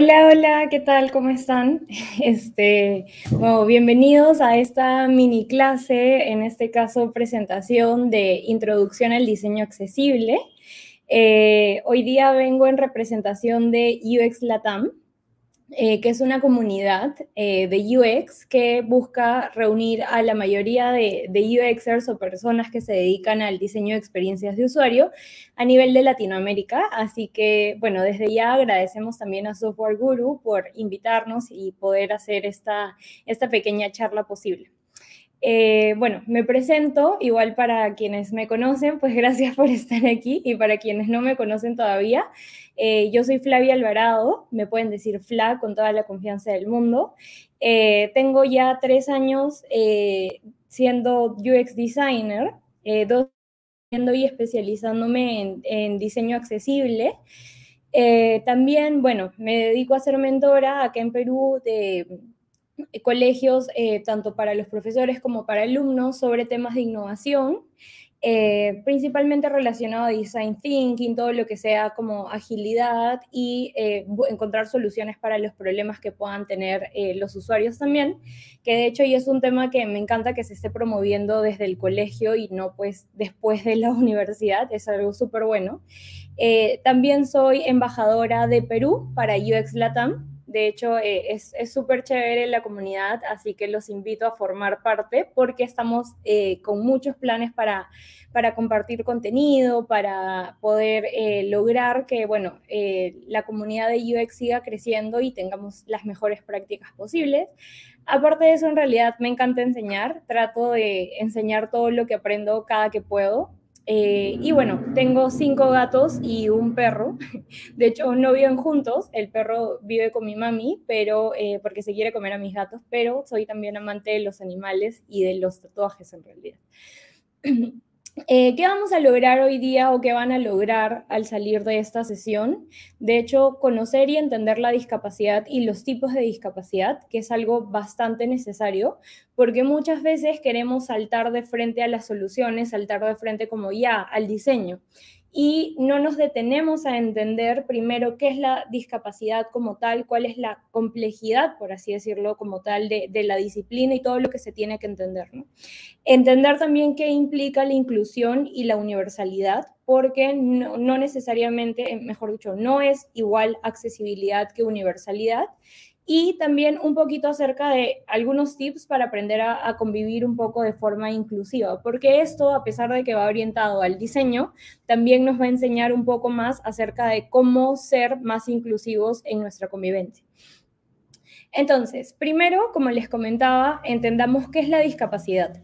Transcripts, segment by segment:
Hola, hola, ¿qué tal? ¿Cómo están? Este, bienvenidos a esta mini clase, en este caso presentación de Introducción al Diseño Accesible. Eh, hoy día vengo en representación de UX Latam, eh, que es una comunidad eh, de UX que busca reunir a la mayoría de, de, UXers o personas que se dedican al diseño de experiencias de usuario a nivel de Latinoamérica. Así que, bueno, desde ya agradecemos también a Software Guru por invitarnos y poder hacer esta pequeña charla posible. Eh, bueno, me presento, igual para quienes me conocen, pues gracias por estar aquí y para quienes no me conocen todavía, eh, yo soy Flavia Alvarado, me pueden decir Fla con toda la confianza del mundo. Eh, tengo ya tres años siendo UX designer, dos y especializándome en, en diseño accesible. también, bueno, me dedico a ser mentora acá en Perú de eh, colegios, eh, tanto para los profesores como para alumnos, sobre temas de innovación, eh, principalmente relacionado a design thinking, todo lo que sea como agilidad y encontrar soluciones para los problemas que puedan tener los usuarios también, que de hecho y es un tema que me encanta que se esté promoviendo desde el colegio y no pues después de la universidad, es algo súper bueno. también soy embajadora de Perú para UX Latam, de hecho, eh, es súper chévere la comunidad, así que los invito a formar parte porque estamos eh, con muchos planes para, compartir contenido, para poder eh, lograr que, bueno, la comunidad de UX siga creciendo y tengamos las mejores prácticas posibles. Aparte de eso, en realidad me encanta enseñar, trato de enseñar todo lo que aprendo cada que puedo. Eh, y bueno, tengo cinco gatos y un perro. De hecho, no viven juntos. El perro vive con mi mami, pero eh, porque se quiere comer a mis gatos. Pero soy también amante de los animales y de los tatuajes en realidad. Eh, ¿Qué vamos a lograr hoy día o qué van a lograr al salir de esta sesión? De hecho, conocer y entender la discapacidad y los tipos de discapacidad, que es algo bastante necesario, porque muchas veces queremos saltar de frente a las soluciones, saltar de frente como ya al diseño y no nos detenemos a entender primero qué es la discapacidad como tal, cuál es la complejidad, por así decirlo, como tal de, la disciplina y todo lo que se tiene que entender. Entender también qué implica la inclusión y la universalidad, porque no, necesariamente, eh, mejor dicho, no es igual accesibilidad que universalidad y también un poquito acerca de algunos tips para aprender a, convivir un poco de forma inclusiva, porque esto, a pesar de que va orientado al diseño, también nos va a enseñar un poco más acerca de cómo ser más inclusivos en nuestra convivencia. Entonces, primero, como les comentaba, entendamos qué es la discapacidad.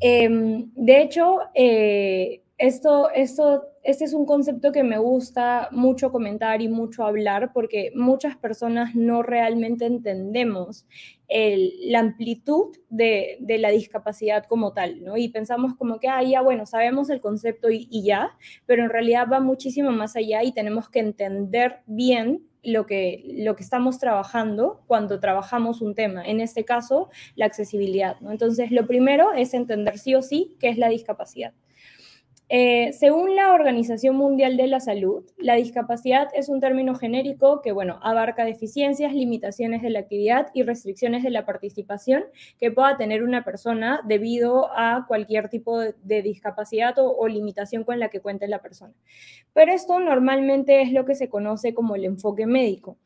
Em, de hecho, eh, esto, esto, este es un concepto que me gusta mucho comentar y mucho hablar porque muchas personas no realmente entendemos la amplitud de, la discapacidad como tal, ¿no? Y pensamos como que, ah, ya, bueno, sabemos el concepto y, ya, pero en realidad va muchísimo más allá y tenemos que entender bien lo que, lo que estamos trabajando cuando trabajamos un tema, en este caso, la accesibilidad, ¿no? Entonces, lo primero es entender sí o sí qué es la discapacidad. Eh, según la Organización Mundial de la Salud, la discapacidad es un término genérico que, bueno, abarca deficiencias, limitaciones de la actividad y restricciones de la participación que pueda tener una persona debido a cualquier tipo de, discapacidad o, limitación con la que cuente la persona. Pero esto normalmente es lo que se conoce como el enfoque médico.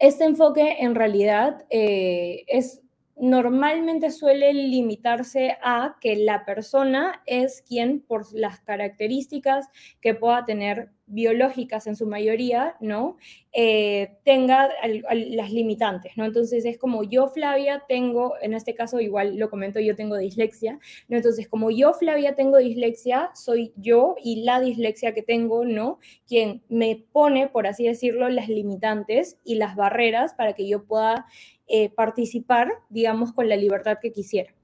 Este enfoque en realidad eh, es normalmente suele limitarse a que la persona es quien, por las características que pueda tener biológicas en su mayoría, ¿no? Eh, tenga las limitantes, ¿no? Entonces es como yo, Flavia, tengo, en este caso igual lo comento, yo tengo dislexia, ¿no? Entonces como yo, Flavia, tengo dislexia, soy yo y la dislexia que tengo, ¿no? Quien me pone, por así decirlo, las limitantes y las barreras para que yo pueda eh, participar, digamos, con la libertad que quisiera.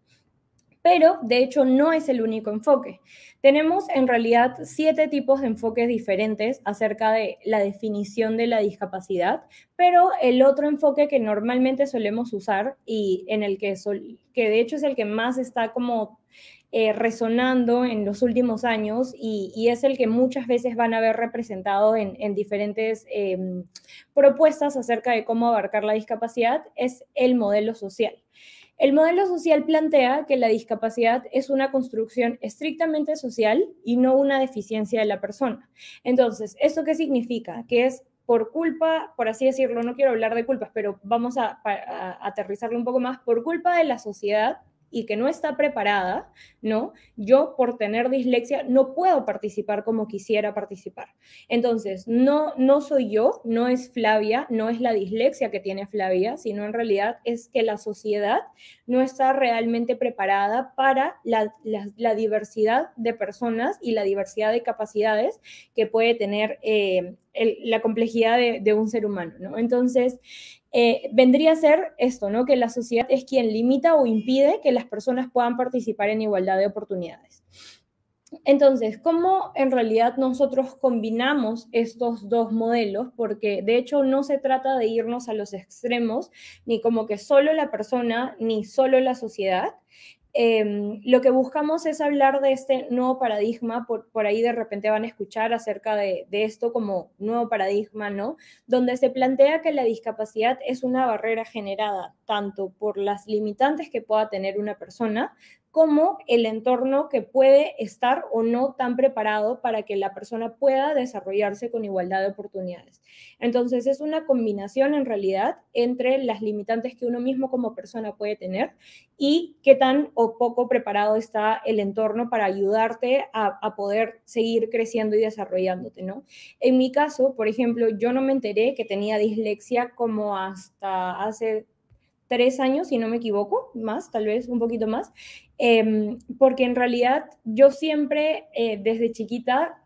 Pero, de hecho, no es el único enfoque. Tenemos en realidad siete tipos de enfoques diferentes acerca de la definición de la discapacidad, pero el otro enfoque que normalmente solemos usar y en el que, sol que de hecho es el que más está como eh, resonando en los últimos años y, es el que muchas veces van a ver representado en, diferentes em, propuestas acerca de cómo abarcar la discapacidad, es el modelo social. El modelo social plantea que la discapacidad es una construcción estrictamente social y no una deficiencia de la persona. Entonces, ¿eso qué significa? Que es por culpa, por así decirlo, no quiero hablar de culpas, pero vamos a, a aterrizarlo un poco más, por culpa de la sociedad y que no está preparada, ¿no? Yo por tener dislexia no puedo participar como quisiera participar. Entonces, no, no soy yo, no es Flavia, no es la dislexia que tiene Flavia, sino en realidad es que la sociedad no está realmente preparada para la, diversidad de personas y la diversidad de capacidades que puede tener eh, la complejidad de, de, un ser humano, ¿no? Entonces, eh, vendría a ser esto, ¿no? Que la sociedad es quien limita o impide que las personas puedan participar en igualdad de oportunidades. Entonces, ¿cómo en realidad nosotros combinamos estos dos modelos? Porque de hecho no se trata de irnos a los extremos, ni como que solo la persona, ni solo la sociedad, Em, lo que buscamos es hablar de este nuevo paradigma, por, ahí de repente van a escuchar acerca de, de, esto como nuevo paradigma, ¿no? Donde se plantea que la discapacidad es una barrera generada tanto por las limitantes que pueda tener una persona, como el entorno que puede estar o no tan preparado para que la persona pueda desarrollarse con igualdad de oportunidades. Entonces es una combinación en realidad entre las limitantes que uno mismo como persona puede tener y qué tan o poco preparado está el entorno para ayudarte a, poder seguir creciendo y desarrollándote, ¿no? En mi caso, por ejemplo, yo no me enteré que tenía dislexia como hasta hace tres años, si no me equivoco, más, tal vez un poquito más, em, porque en realidad yo siempre, eh, desde chiquita,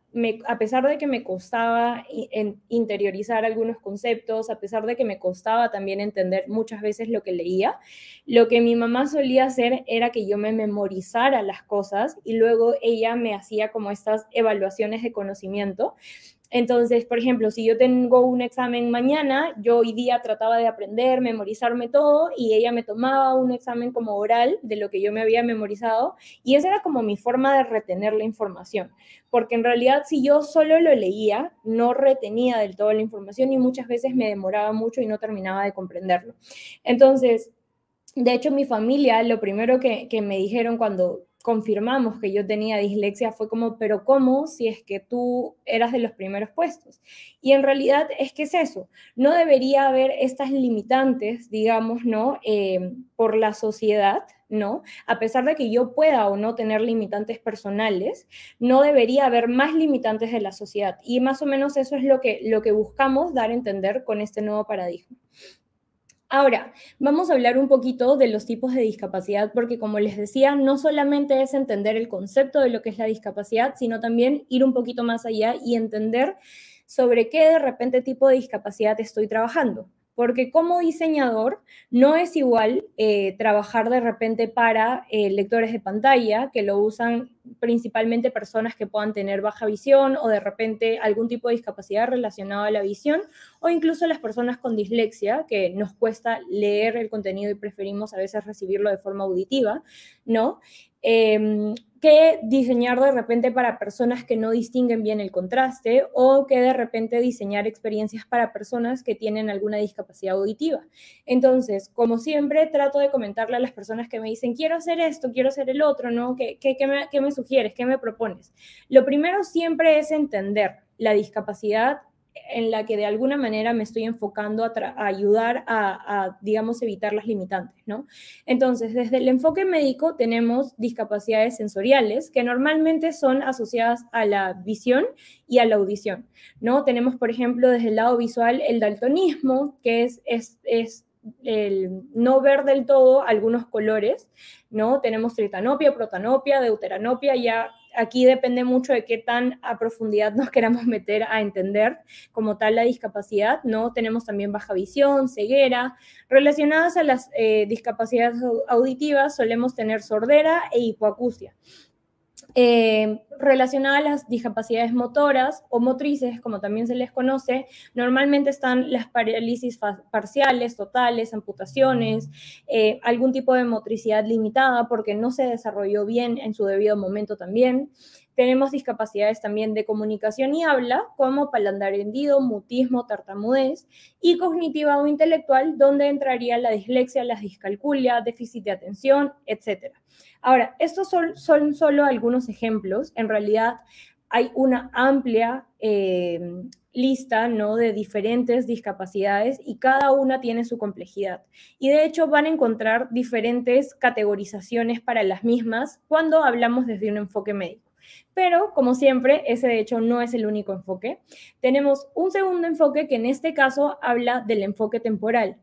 a pesar de que me costaba interiorizar algunos conceptos, a pesar de que me costaba también entender muchas veces lo que leía, lo que mi mamá solía hacer era que yo me memorizara las cosas y luego ella me hacía como estas evaluaciones de conocimiento entonces, por ejemplo, si yo tengo un examen mañana, yo hoy día trataba de aprender, memorizarme todo y ella me tomaba un examen como oral de lo que yo me había memorizado y esa era como mi forma de retener la información, porque en realidad si yo solo lo leía, no retenía del todo la información y muchas veces me demoraba mucho y no terminaba de comprenderlo. Entonces, de hecho, mi familia, lo primero que, que me dijeron cuando confirmamos que yo tenía dislexia fue como, pero ¿cómo si es que tú eras de los primeros puestos? Y en realidad es que es eso, no debería haber estas limitantes, digamos, ¿no? Eh, por la sociedad, ¿no? A pesar de que yo pueda o no tener limitantes personales, no debería haber más limitantes de la sociedad. Y más o menos eso es lo que, lo que buscamos dar a entender con este nuevo paradigma. Ahora, vamos a hablar un poquito de los tipos de discapacidad, porque como les decía, no solamente es entender el concepto de lo que es la discapacidad, sino también ir un poquito más allá y entender sobre qué de repente tipo de discapacidad estoy trabajando porque como diseñador no es igual eh, trabajar de repente para eh, lectores de pantalla, que lo usan principalmente personas que puedan tener baja visión o de repente algún tipo de discapacidad relacionada a la visión, o incluso las personas con dislexia, que nos cuesta leer el contenido y preferimos a veces recibirlo de forma auditiva, ¿no? Em, que diseñar de repente para personas que no distinguen bien el contraste o que de repente diseñar experiencias para personas que tienen alguna discapacidad auditiva. Entonces, como siempre, trato de comentarle a las personas que me dicen, quiero hacer esto, quiero hacer el otro, ¿no? ¿Qué, me, me sugieres? ¿Qué me propones? Lo primero siempre es entender la discapacidad en la que de alguna manera me estoy enfocando a, ayudar a, digamos, evitar las limitantes, ¿no? Entonces, desde el enfoque médico tenemos discapacidades sensoriales que normalmente son asociadas a la visión y a la audición, ¿no? Tenemos, por ejemplo, desde el lado visual el daltonismo, que es, es, es el no ver del todo algunos colores, ¿no? Tenemos tritanopia, protanopia, deuteranopia, ya aquí depende mucho de qué tan a profundidad nos queramos meter a entender como tal la discapacidad, ¿no? Tenemos también baja visión, ceguera. Relacionadas a las eh, discapacidades auditivas solemos tener sordera e hipoacusia eh, relacionada a las discapacidades motoras o motrices, como también se les conoce, normalmente están las parálisis parciales, totales, amputaciones, eh, algún tipo de motricidad limitada porque no se desarrolló bien en su debido momento también, tenemos discapacidades también de comunicación y habla, como palandar hendido, mutismo, tartamudez, y cognitiva o intelectual, donde entraría la dislexia, las discalculia, déficit de atención, etc. Ahora, estos son, son solo algunos ejemplos. En realidad, hay una amplia eh, lista ¿no? de diferentes discapacidades y cada una tiene su complejidad. Y de hecho van a encontrar diferentes categorizaciones para las mismas cuando hablamos desde un enfoque médico. Pero, como siempre, ese de hecho no es el único enfoque. Tenemos un segundo enfoque que en este caso habla del enfoque temporal.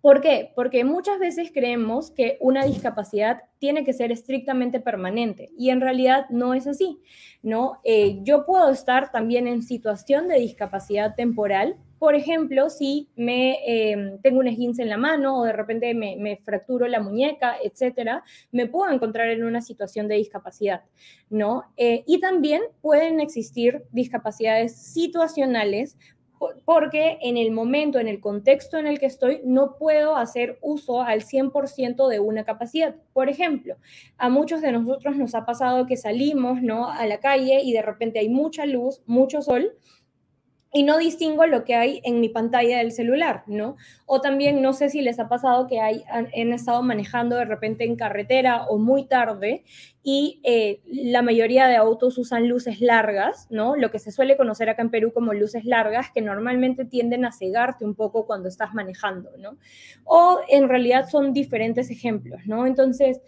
¿Por qué? Porque muchas veces creemos que una discapacidad tiene que ser estrictamente permanente y en realidad no es así, ¿no? Eh, yo puedo estar también en situación de discapacidad temporal, por ejemplo, si me em, tengo un esguince en la mano o de repente me, fracturo la muñeca, etcétera, me puedo encontrar en una situación de discapacidad, ¿no? Eh, y también pueden existir discapacidades situacionales porque en el momento, en el contexto en el que estoy, no puedo hacer uso al 100% de una capacidad. Por ejemplo, a muchos de nosotros nos ha pasado que salimos, A la calle y de repente hay mucha luz, mucho sol, y no distingo lo que hay en mi pantalla del celular, ¿no? O también no sé si les ha pasado que hay, han, han, estado manejando de repente en carretera o muy tarde y eh, la mayoría de autos usan luces largas, ¿no? Lo que se suele conocer acá en Perú como luces largas, que normalmente tienden a cegarte un poco cuando estás manejando, ¿no? O en realidad son diferentes ejemplos, ¿no? Entonces,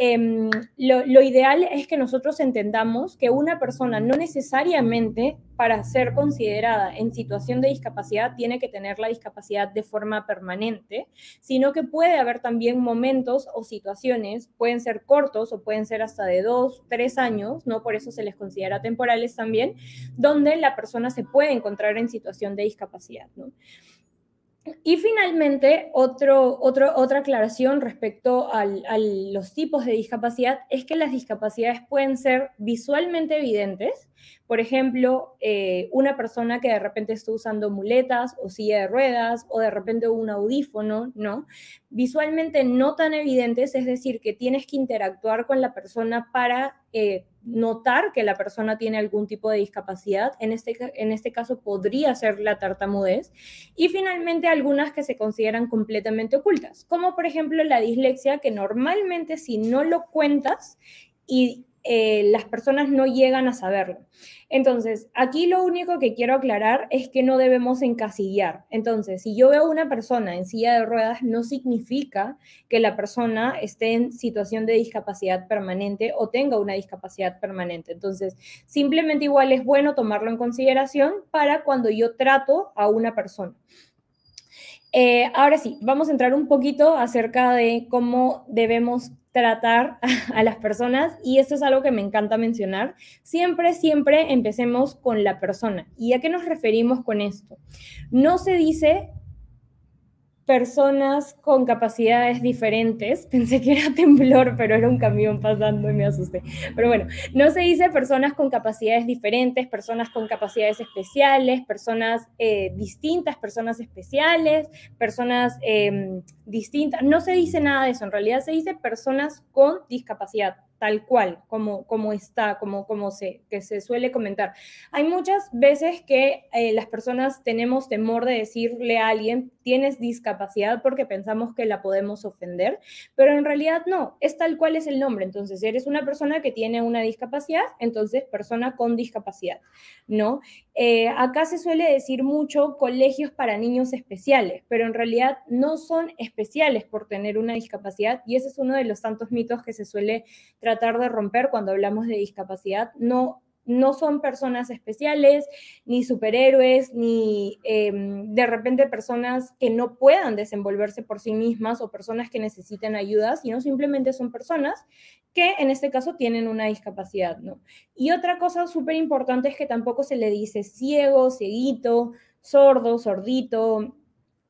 em, lo, lo ideal es que nosotros entendamos que una persona no necesariamente para ser considerada en situación de discapacidad tiene que tener la discapacidad de forma permanente, sino que puede haber también momentos o situaciones, pueden ser cortos o pueden ser hasta de dos, tres años, ¿no? Por eso se les considera temporales también, donde la persona se puede encontrar en situación de discapacidad, ¿no? Y finalmente, otro, otra aclaración respecto a los tipos de discapacidad es que las discapacidades pueden ser visualmente evidentes, por ejemplo, eh, una persona que de repente está usando muletas o silla de ruedas o de repente un audífono, ¿no? Visualmente no tan evidentes, es decir, que tienes que interactuar con la persona para eh, notar que la persona tiene algún tipo de discapacidad. En este, en este caso podría ser la tartamudez. Y finalmente algunas que se consideran completamente ocultas, como por ejemplo la dislexia, que normalmente si no lo cuentas y eh, las personas no llegan a saberlo. Entonces, aquí lo único que quiero aclarar es que no debemos encasillar. Entonces, si yo veo a una persona en silla de ruedas, no significa que la persona esté en situación de discapacidad permanente o tenga una discapacidad permanente. Entonces, simplemente igual es bueno tomarlo en consideración para cuando yo trato a una persona. Eh, ahora sí, vamos a entrar un poquito acerca de cómo debemos tratar a las personas y esto es algo que me encanta mencionar. Siempre, siempre empecemos con la persona. ¿Y a qué nos referimos con esto? No se dice personas con capacidades diferentes. Pensé que era temblor, pero era un camión pasando y me asusté. Pero bueno, no se dice personas con capacidades diferentes, personas con capacidades especiales, personas eh, distintas, personas especiales, personas em, distintas. No se dice nada de eso. En realidad se dice personas con discapacidad tal cual, como, como está, como, como se, que se suele comentar. Hay muchas veces que eh, las personas tenemos temor de decirle a alguien, tienes discapacidad porque pensamos que la podemos ofender, pero en realidad no, es tal cual es el nombre. Entonces, eres una persona que tiene una discapacidad, entonces persona con discapacidad, ¿no? Eh, acá se suele decir mucho colegios para niños especiales, pero en realidad no son especiales por tener una discapacidad y ese es uno de los tantos mitos que se suele tratar de romper cuando hablamos de discapacidad. No no son personas especiales, ni superhéroes, ni em, de repente personas que no puedan desenvolverse por sí mismas o personas que necesiten ayuda, sino simplemente son personas que en este caso tienen una discapacidad, ¿no? Y otra cosa súper importante es que tampoco se le dice ciego, cieguito, sordo, sordito,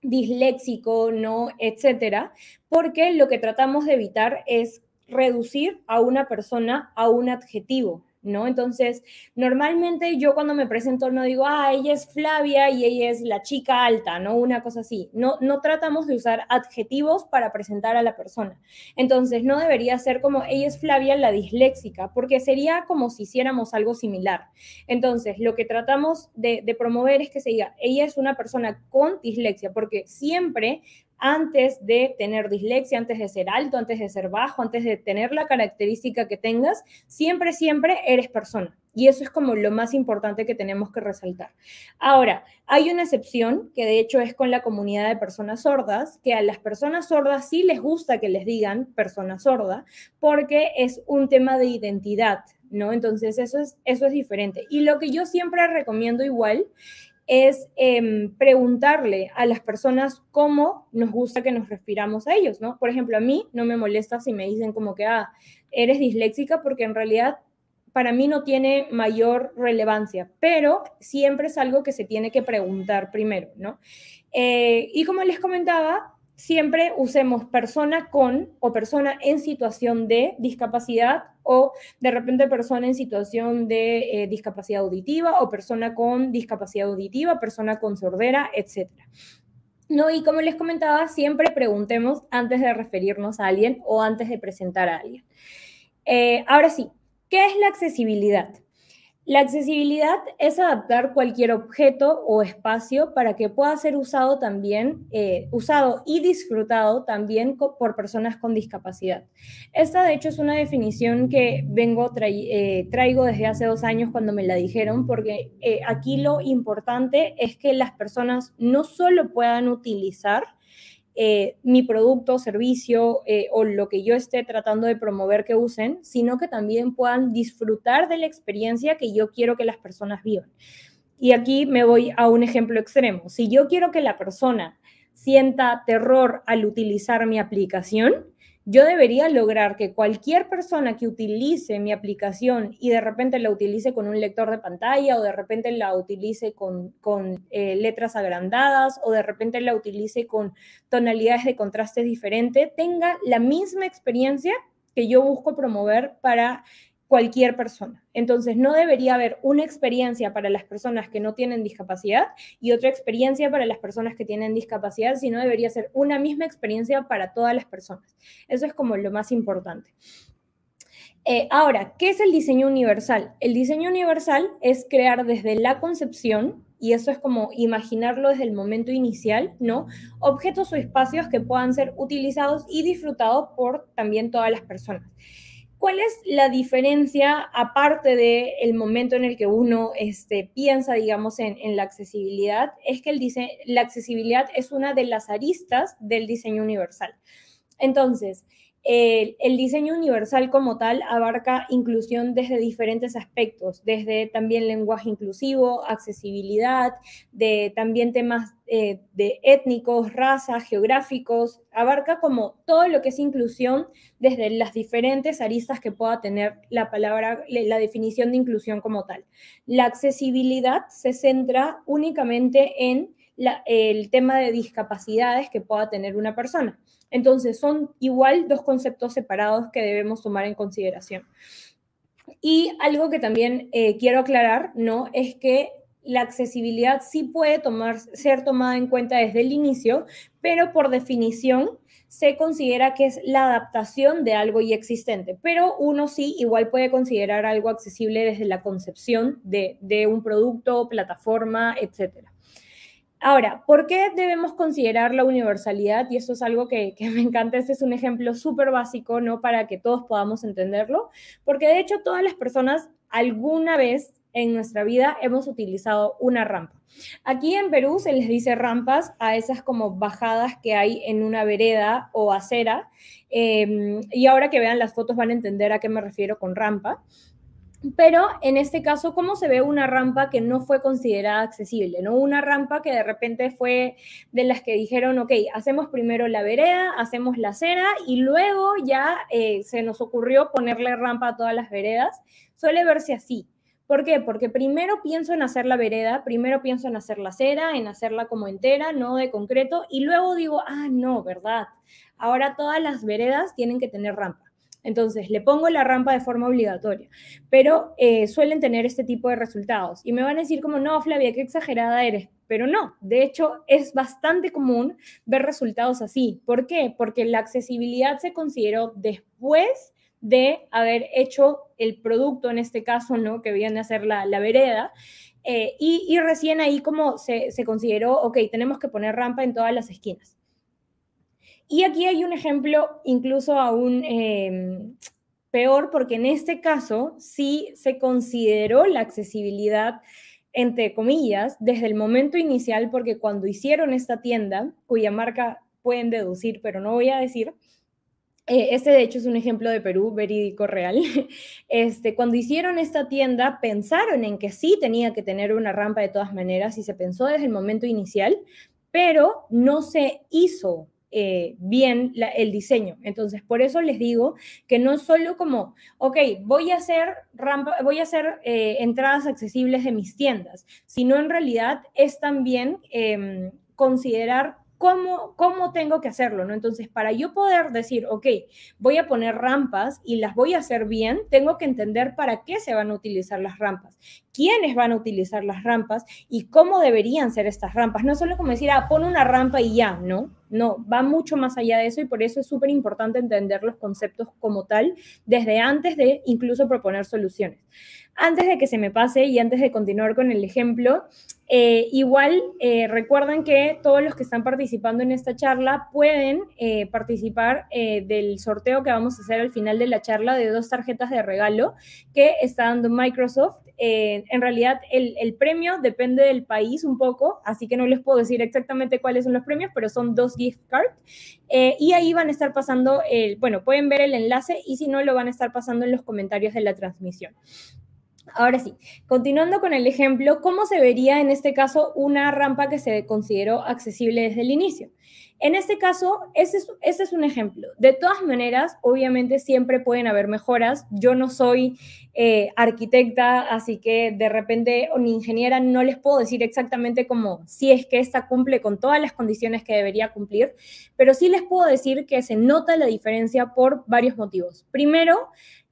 disléxico, ¿no? Etcétera, porque lo que tratamos de evitar es reducir a una persona a un adjetivo, ¿no? Entonces, normalmente yo cuando me presento no digo, ah, ella es Flavia y ella es la chica alta, ¿no? Una cosa así. No, no tratamos de usar adjetivos para presentar a la persona. Entonces, no debería ser como, ella es Flavia la disléxica, porque sería como si hiciéramos algo similar. Entonces, lo que tratamos de, de promover es que se diga, ella es una persona con dislexia, porque siempre antes de tener dislexia, antes de ser alto, antes de ser bajo, antes de tener la característica que tengas, siempre, siempre eres persona. Y eso es como lo más importante que tenemos que resaltar. Ahora, hay una excepción, que de hecho es con la comunidad de personas sordas, que a las personas sordas sí les gusta que les digan persona sorda, porque es un tema de identidad, ¿no? Entonces eso es, eso es diferente. Y lo que yo siempre recomiendo igual es em, preguntarle a las personas cómo nos gusta que nos respiramos a ellos, ¿no? Por ejemplo, a mí no me molesta si me dicen como que, ah, eres disléxica porque en realidad para mí no tiene mayor relevancia, pero siempre es algo que se tiene que preguntar primero, ¿no? Eh, y como les comentaba, siempre usemos persona con o persona en situación de discapacidad o de repente persona en situación de eh, discapacidad auditiva o persona con discapacidad auditiva, persona con sordera, etc. No, y como les comentaba, siempre preguntemos antes de referirnos a alguien o antes de presentar a alguien. Eh, ahora sí, ¿qué es la accesibilidad? La accesibilidad es adaptar cualquier objeto o espacio para que pueda ser usado también, eh, usado y disfrutado también por personas con discapacidad. Esta, de hecho, es una definición que vengo eh, traigo desde hace dos años cuando me la dijeron, porque eh, aquí lo importante es que las personas no solo puedan utilizar eh, mi producto, servicio eh, o lo que yo esté tratando de promover que usen, sino que también puedan disfrutar de la experiencia que yo quiero que las personas vivan. Y aquí me voy a un ejemplo extremo. Si yo quiero que la persona sienta terror al utilizar mi aplicación, yo debería lograr que cualquier persona que utilice mi aplicación y de repente la utilice con un lector de pantalla o de repente la utilice con, eh, letras agrandadas o de repente la utilice con tonalidades de contraste diferente, tenga la misma experiencia que yo busco promover para cualquier persona. Entonces, no debería haber una experiencia para las personas que no tienen discapacidad y otra experiencia para las personas que tienen discapacidad, sino debería ser una misma experiencia para todas las personas. Eso es como lo más importante. Eh, ahora, ¿qué es el diseño universal? El diseño universal es crear desde la concepción, y eso es como imaginarlo desde el momento inicial, ¿no? Objetos o espacios que puedan ser utilizados y disfrutados por también todas las personas. ¿Cuál es la diferencia, aparte del el momento en el que uno este, piensa, digamos, en, la accesibilidad? Es que el la accesibilidad es una de las aristas del diseño universal. Entonces, el, diseño universal como tal abarca inclusión desde diferentes aspectos, desde también lenguaje inclusivo, accesibilidad, de también temas eh, de étnicos, razas, geográficos, abarca como todo lo que es inclusión desde las diferentes aristas que pueda tener la palabra, la definición de inclusión como tal. La accesibilidad se centra únicamente en el tema de discapacidades que pueda tener una persona. Entonces, son igual dos conceptos separados que debemos tomar en consideración. Y algo que también eh, quiero aclarar, ¿no? Es que la accesibilidad sí puede tomar, ser tomada en cuenta desde el inicio, pero por definición se considera que es la adaptación de algo ya existente, pero uno sí igual puede considerar algo accesible desde la concepción de, de un producto, plataforma, etcétera. Ahora, ¿por qué debemos considerar la universalidad? Y eso es algo que, me encanta, este es un ejemplo súper básico, ¿no? Para que todos podamos entenderlo, porque de hecho todas las personas alguna vez en nuestra vida hemos utilizado una rampa. Aquí en Perú se les dice rampas a esas como bajadas que hay en una vereda o acera. Em, y ahora que vean las fotos van a entender a qué me refiero con rampa pero en este caso, ¿cómo se ve una rampa que no fue considerada accesible? ¿no? Una rampa que de repente fue de las que dijeron, ok, hacemos primero la vereda, hacemos la acera y luego ya eh, se nos ocurrió ponerle rampa a todas las veredas. Suele verse así. ¿Por qué? Porque primero pienso en hacer la vereda, primero pienso en hacer la acera, en hacerla como entera, no de concreto, y luego digo, ah, no, ¿verdad? Ahora todas las veredas tienen que tener rampa entonces, le pongo la rampa de forma obligatoria, pero eh, suelen tener este tipo de resultados. Y me van a decir como, no, Flavia, qué exagerada eres. Pero no, de hecho es bastante común ver resultados así. ¿Por qué? Porque la accesibilidad se consideró después de haber hecho el producto, en este caso, ¿no? Que viene a ser la, vereda. Eh, y, recién ahí como se, se consideró, ok, tenemos que poner rampa en todas las esquinas. Y aquí hay un ejemplo incluso aún eh, peor, porque en este caso sí se consideró la accesibilidad entre comillas, desde el momento inicial, porque cuando hicieron esta tienda, cuya marca pueden deducir, pero no voy a decir, eh, este de hecho es un ejemplo de Perú verídico real, este, cuando hicieron esta tienda pensaron en que sí tenía que tener una rampa de todas maneras y se pensó desde el momento inicial, pero no se hizo eh, bien el diseño. Entonces, por eso les digo que no solo como, ok, voy a hacer, rampa, voy a hacer eh, entradas accesibles de mis tiendas, sino en realidad es también em, considerar ¿Cómo, tengo que hacerlo? ¿no? Entonces, para yo poder decir, ok, voy a poner rampas y las voy a hacer bien, tengo que entender para qué se van a utilizar las rampas, quiénes van a utilizar las rampas y cómo deberían ser estas rampas. No solo como decir, ah, pon una rampa y ya, ¿no? No, va mucho más allá de eso y por eso es súper importante entender los conceptos como tal desde antes de incluso proponer soluciones. Antes de que se me pase y antes de continuar con el ejemplo, eh, igual eh, recuerden que todos los que están participando en esta charla pueden eh, participar del sorteo que vamos a hacer al final de la charla de dos tarjetas de regalo que está dando Microsoft. en realidad el, premio depende del país un poco, así que no les puedo decir exactamente cuáles son los premios, pero son dos gift cards. y ahí van a estar pasando, el, bueno, pueden ver el enlace y si no, lo van a estar pasando en los comentarios de la transmisión. Ahora sí, continuando con el ejemplo, ¿cómo se vería en este caso una rampa que se consideró accesible desde el inicio? En este caso, ese es, un ejemplo. De todas maneras, obviamente siempre pueden haber mejoras. Yo no soy eh, arquitecta, así que de repente, o ni ingeniera, no les puedo decir exactamente cómo si es que esta cumple con todas las condiciones que debería cumplir, pero sí les puedo decir que se nota la diferencia por varios motivos. Primero,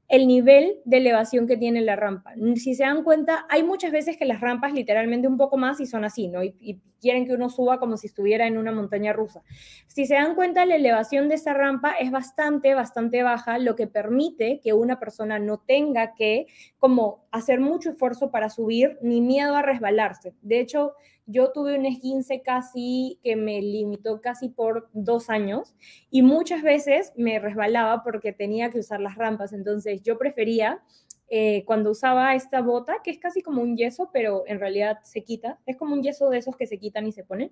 el nivel de elevación que tiene la rampa. Si se dan cuenta, hay muchas veces que las rampas literalmente un poco más y son así, ¿no? Y, quieren que uno suba como si estuviera en una montaña rusa. Si se dan cuenta, la elevación de esa rampa es bastante, bastante baja, lo que permite que una persona no tenga que como hacer mucho esfuerzo para subir ni miedo a resbalarse. De hecho, yo tuve un esguince casi que me limitó casi por dos años y muchas veces me resbalaba porque tenía que usar las rampas. Entonces yo prefería eh, cuando usaba esta bota, que es casi como un yeso, pero en realidad se quita, es como un yeso de esos que se quitan y se ponen.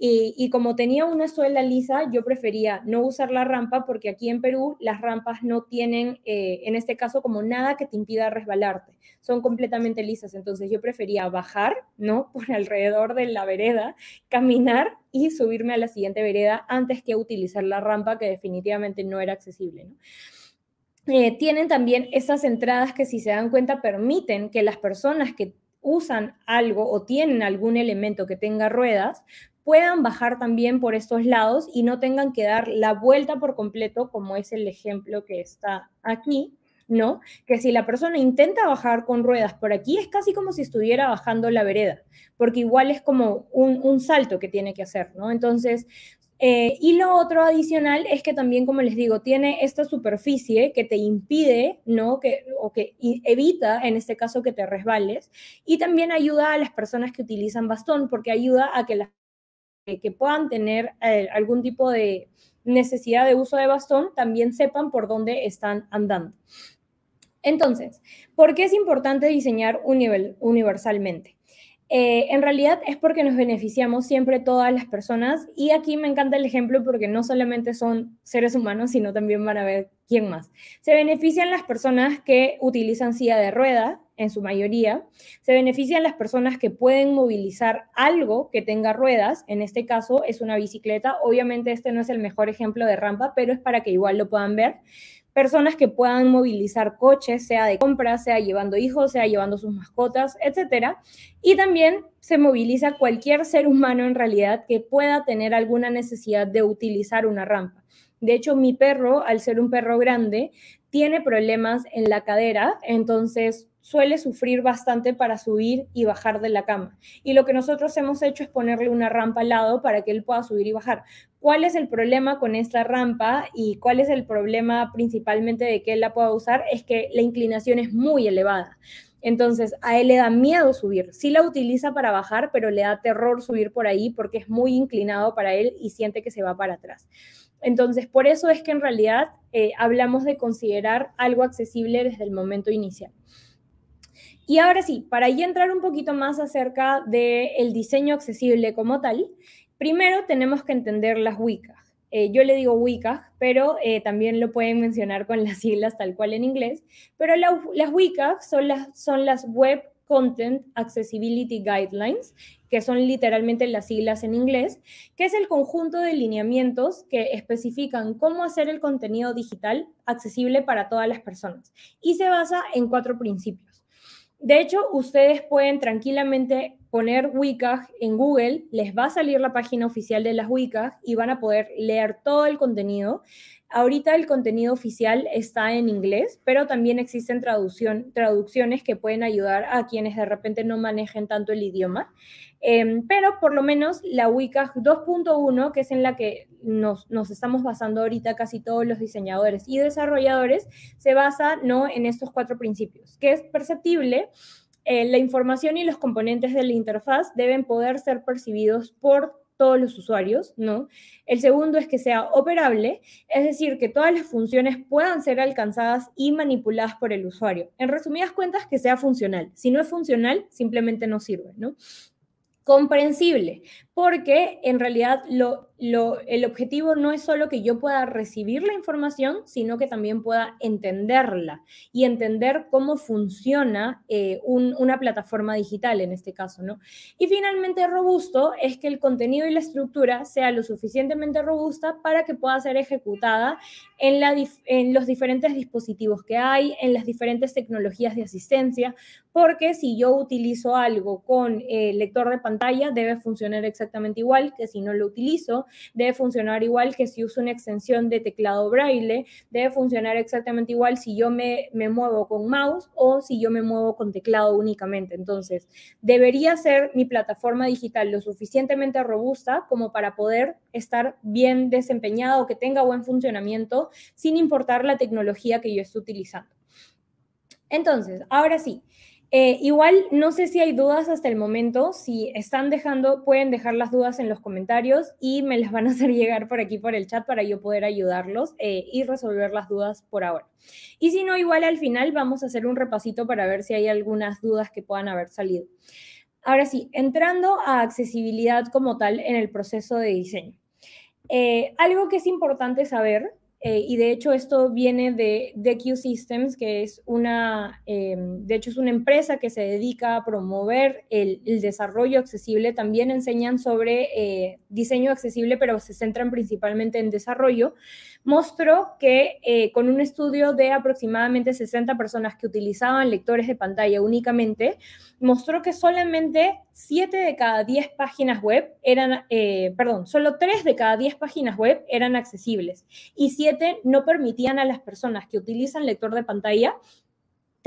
Y, como tenía una suela lisa, yo prefería no usar la rampa porque aquí en Perú las rampas no tienen, eh, en este caso, como nada que te impida resbalarte. Son completamente lisas. Entonces yo prefería bajar, ¿no? Por alrededor de la vereda, caminar y subirme a la siguiente vereda antes que utilizar la rampa que definitivamente no era accesible, ¿no? Eh, tienen también esas entradas que si se dan cuenta permiten que las personas que usan algo o tienen algún elemento que tenga ruedas puedan bajar también por estos lados y no tengan que dar la vuelta por completo como es el ejemplo que está aquí. ¿no? Que si la persona intenta bajar con ruedas por aquí, es casi como si estuviera bajando la vereda, porque igual es como un, un salto que tiene que hacer, ¿no? Entonces, eh, y lo otro adicional es que también, como les digo, tiene esta superficie que te impide, ¿no? Que, o que evita, en este caso, que te resbales. Y también ayuda a las personas que utilizan bastón, porque ayuda a que las eh, que puedan tener eh, algún tipo de necesidad de uso de bastón también sepan por dónde están andando. Entonces, ¿por qué es importante diseñar universalmente? Eh, en realidad es porque nos beneficiamos siempre todas las personas y aquí me encanta el ejemplo porque no solamente son seres humanos, sino también van a ver quién más. Se benefician las personas que utilizan silla de rueda, en su mayoría, se benefician las personas que pueden movilizar algo que tenga ruedas, en este caso es una bicicleta, obviamente este no es el mejor ejemplo de rampa, pero es para que igual lo puedan ver personas que puedan movilizar coches, sea de compra, sea llevando hijos, sea llevando sus mascotas, etcétera. Y también se moviliza cualquier ser humano en realidad que pueda tener alguna necesidad de utilizar una rampa. De hecho, mi perro, al ser un perro grande, tiene problemas en la cadera, entonces suele sufrir bastante para subir y bajar de la cama. Y lo que nosotros hemos hecho es ponerle una rampa al lado para que él pueda subir y bajar. ¿Cuál es el problema con esta rampa y cuál es el problema principalmente de que él la pueda usar? Es que la inclinación es muy elevada. Entonces, a él le da miedo subir. Sí la utiliza para bajar, pero le da terror subir por ahí porque es muy inclinado para él y siente que se va para atrás. Entonces, por eso es que en realidad eh, hablamos de considerar algo accesible desde el momento inicial. Y ahora sí, para ya entrar un poquito más acerca del diseño accesible como tal, primero tenemos que entender las WCAG. Eh, yo le digo WCAG, pero eh, también lo pueden mencionar con las siglas tal cual en inglés, pero las WCAG son las, son las Web Content Accessibility Guidelines, que son literalmente las siglas en inglés, que es el conjunto de lineamientos que especifican cómo hacer el contenido digital accesible para todas las personas. Y se basa en cuatro principios. De hecho, ustedes pueden tranquilamente poner Wicca en Google, les va a salir la página oficial de las Wicca y van a poder leer todo el contenido. Ahorita el contenido oficial está en inglés, pero también existen traducciones que pueden ayudar a quienes de repente no manejen tanto el idioma. Em, pero por lo menos la WCAG 2.1, que es en la que nos, estamos basando ahorita casi todos los diseñadores y desarrolladores, se basa ¿no? en estos cuatro principios, que es perceptible, eh, la información y los componentes de la interfaz deben poder ser percibidos por todos los usuarios, ¿no? El segundo es que sea operable, es decir, que todas las funciones puedan ser alcanzadas y manipuladas por el usuario. En resumidas cuentas, que sea funcional. Si no es funcional, simplemente no sirve, ¿no? Comprensible porque en realidad lo, el objetivo no es solo que yo pueda recibir la información, sino que también pueda entenderla y entender cómo funciona eh, una plataforma digital en este caso, ¿no? Y finalmente robusto es que el contenido y la estructura sea lo suficientemente robusta para que pueda ser ejecutada en, la en los diferentes dispositivos que hay, en las diferentes tecnologías de asistencia, porque si yo utilizo algo con eh, lector de pantalla, debe funcionar exactamente exactamente igual que si no lo utilizo, debe funcionar igual que si uso una extensión de teclado braille, debe funcionar exactamente igual si yo me, me muevo con mouse o si yo me muevo con teclado únicamente. Entonces, debería ser mi plataforma digital lo suficientemente robusta como para poder estar bien desempeñado, que tenga buen funcionamiento, sin importar la tecnología que yo esté utilizando. Entonces, ahora sí, eh, igual, no sé si hay dudas hasta el momento. Si están dejando, pueden dejar las dudas en los comentarios y me las van a hacer llegar por aquí por el chat para yo poder ayudarlos eh, y resolver las dudas por ahora. Y si no, igual al final vamos a hacer un repasito para ver si hay algunas dudas que puedan haber salido. Ahora sí, entrando a accesibilidad como tal en el proceso de diseño. Eh, algo que es importante saber eh, y de hecho esto viene de Q Systems, que es una, eh, de hecho es una empresa que se dedica a promover el, desarrollo accesible. También enseñan sobre eh, diseño accesible, pero se centran principalmente en desarrollo mostró que eh, con un estudio de aproximadamente 60 personas que utilizaban lectores de pantalla únicamente, mostró que solamente 7 de cada 10 páginas web eran, eh, perdón, solo 3 de cada 10 páginas web eran accesibles y 7 no permitían a las personas que utilizan lector de pantalla